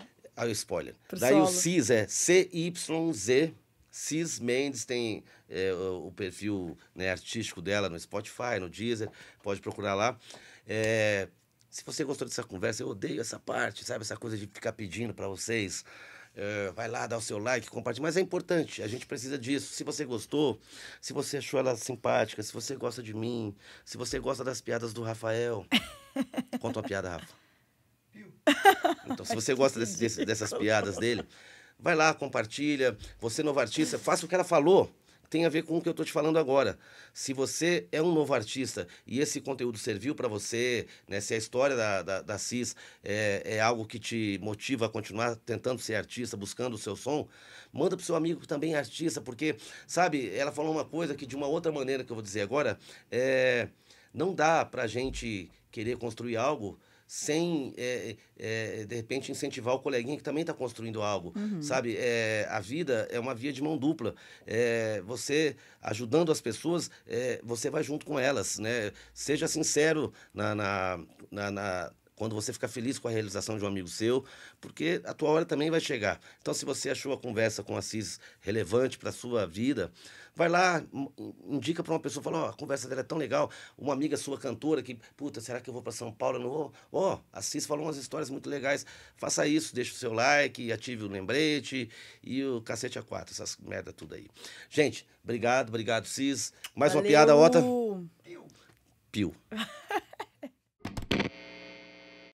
ó. spoiler. Pro Daí solo. o CIS é C-Y-Z. Cis Mendes tem é, o perfil né, artístico dela no Spotify, no Deezer, pode procurar lá. É, se você gostou dessa conversa, eu odeio essa parte, sabe? Essa coisa de ficar pedindo para vocês. É, vai lá, dá o seu like, compartilha. Mas é importante, a gente precisa disso. Se você gostou, se você achou ela simpática, se você gosta de mim, se você gosta das piadas do Rafael, conta uma piada, Rafa. Então, se você gosta desse, desse, dessas piadas dele, Vai lá, compartilha. Você, é novo artista, faça o que ela falou tem a ver com o que eu estou te falando agora. Se você é um novo artista e esse conteúdo serviu para você, né, se a história da, da, da CIS é, é, algo que te motiva a continuar tentando ser artista, buscando o seu som, manda para seu amigo que também é artista, porque, sabe, ela falou uma coisa que de uma outra maneira que eu vou dizer agora, é, não dá para gente querer construir algo sem, é, é, de repente, incentivar o coleguinha que também está construindo algo, uhum. sabe? É, a vida é uma via de mão dupla. você ajudando as pessoas, você vai junto com elas, né? Seja sincero na, na, na, na quando você fica feliz com a realização de um amigo seu, porque a tua hora também vai chegar. Então, se você achou a conversa com o Assis relevante para a sua vida, vai lá, indica para uma pessoa, fala, ó, oh, a conversa dela é tão legal, uma amiga sua cantora que, puta, será que eu vou para São Paulo? não vou. Ó, oh, Assis falou umas histórias muito legais. Faça isso, deixa o seu like, ative o lembrete e o cacete a quatro, essas merda tudo aí. Gente, obrigado, obrigado, Cis. Mais Valeu. uma piada, outra? Piu. Piu.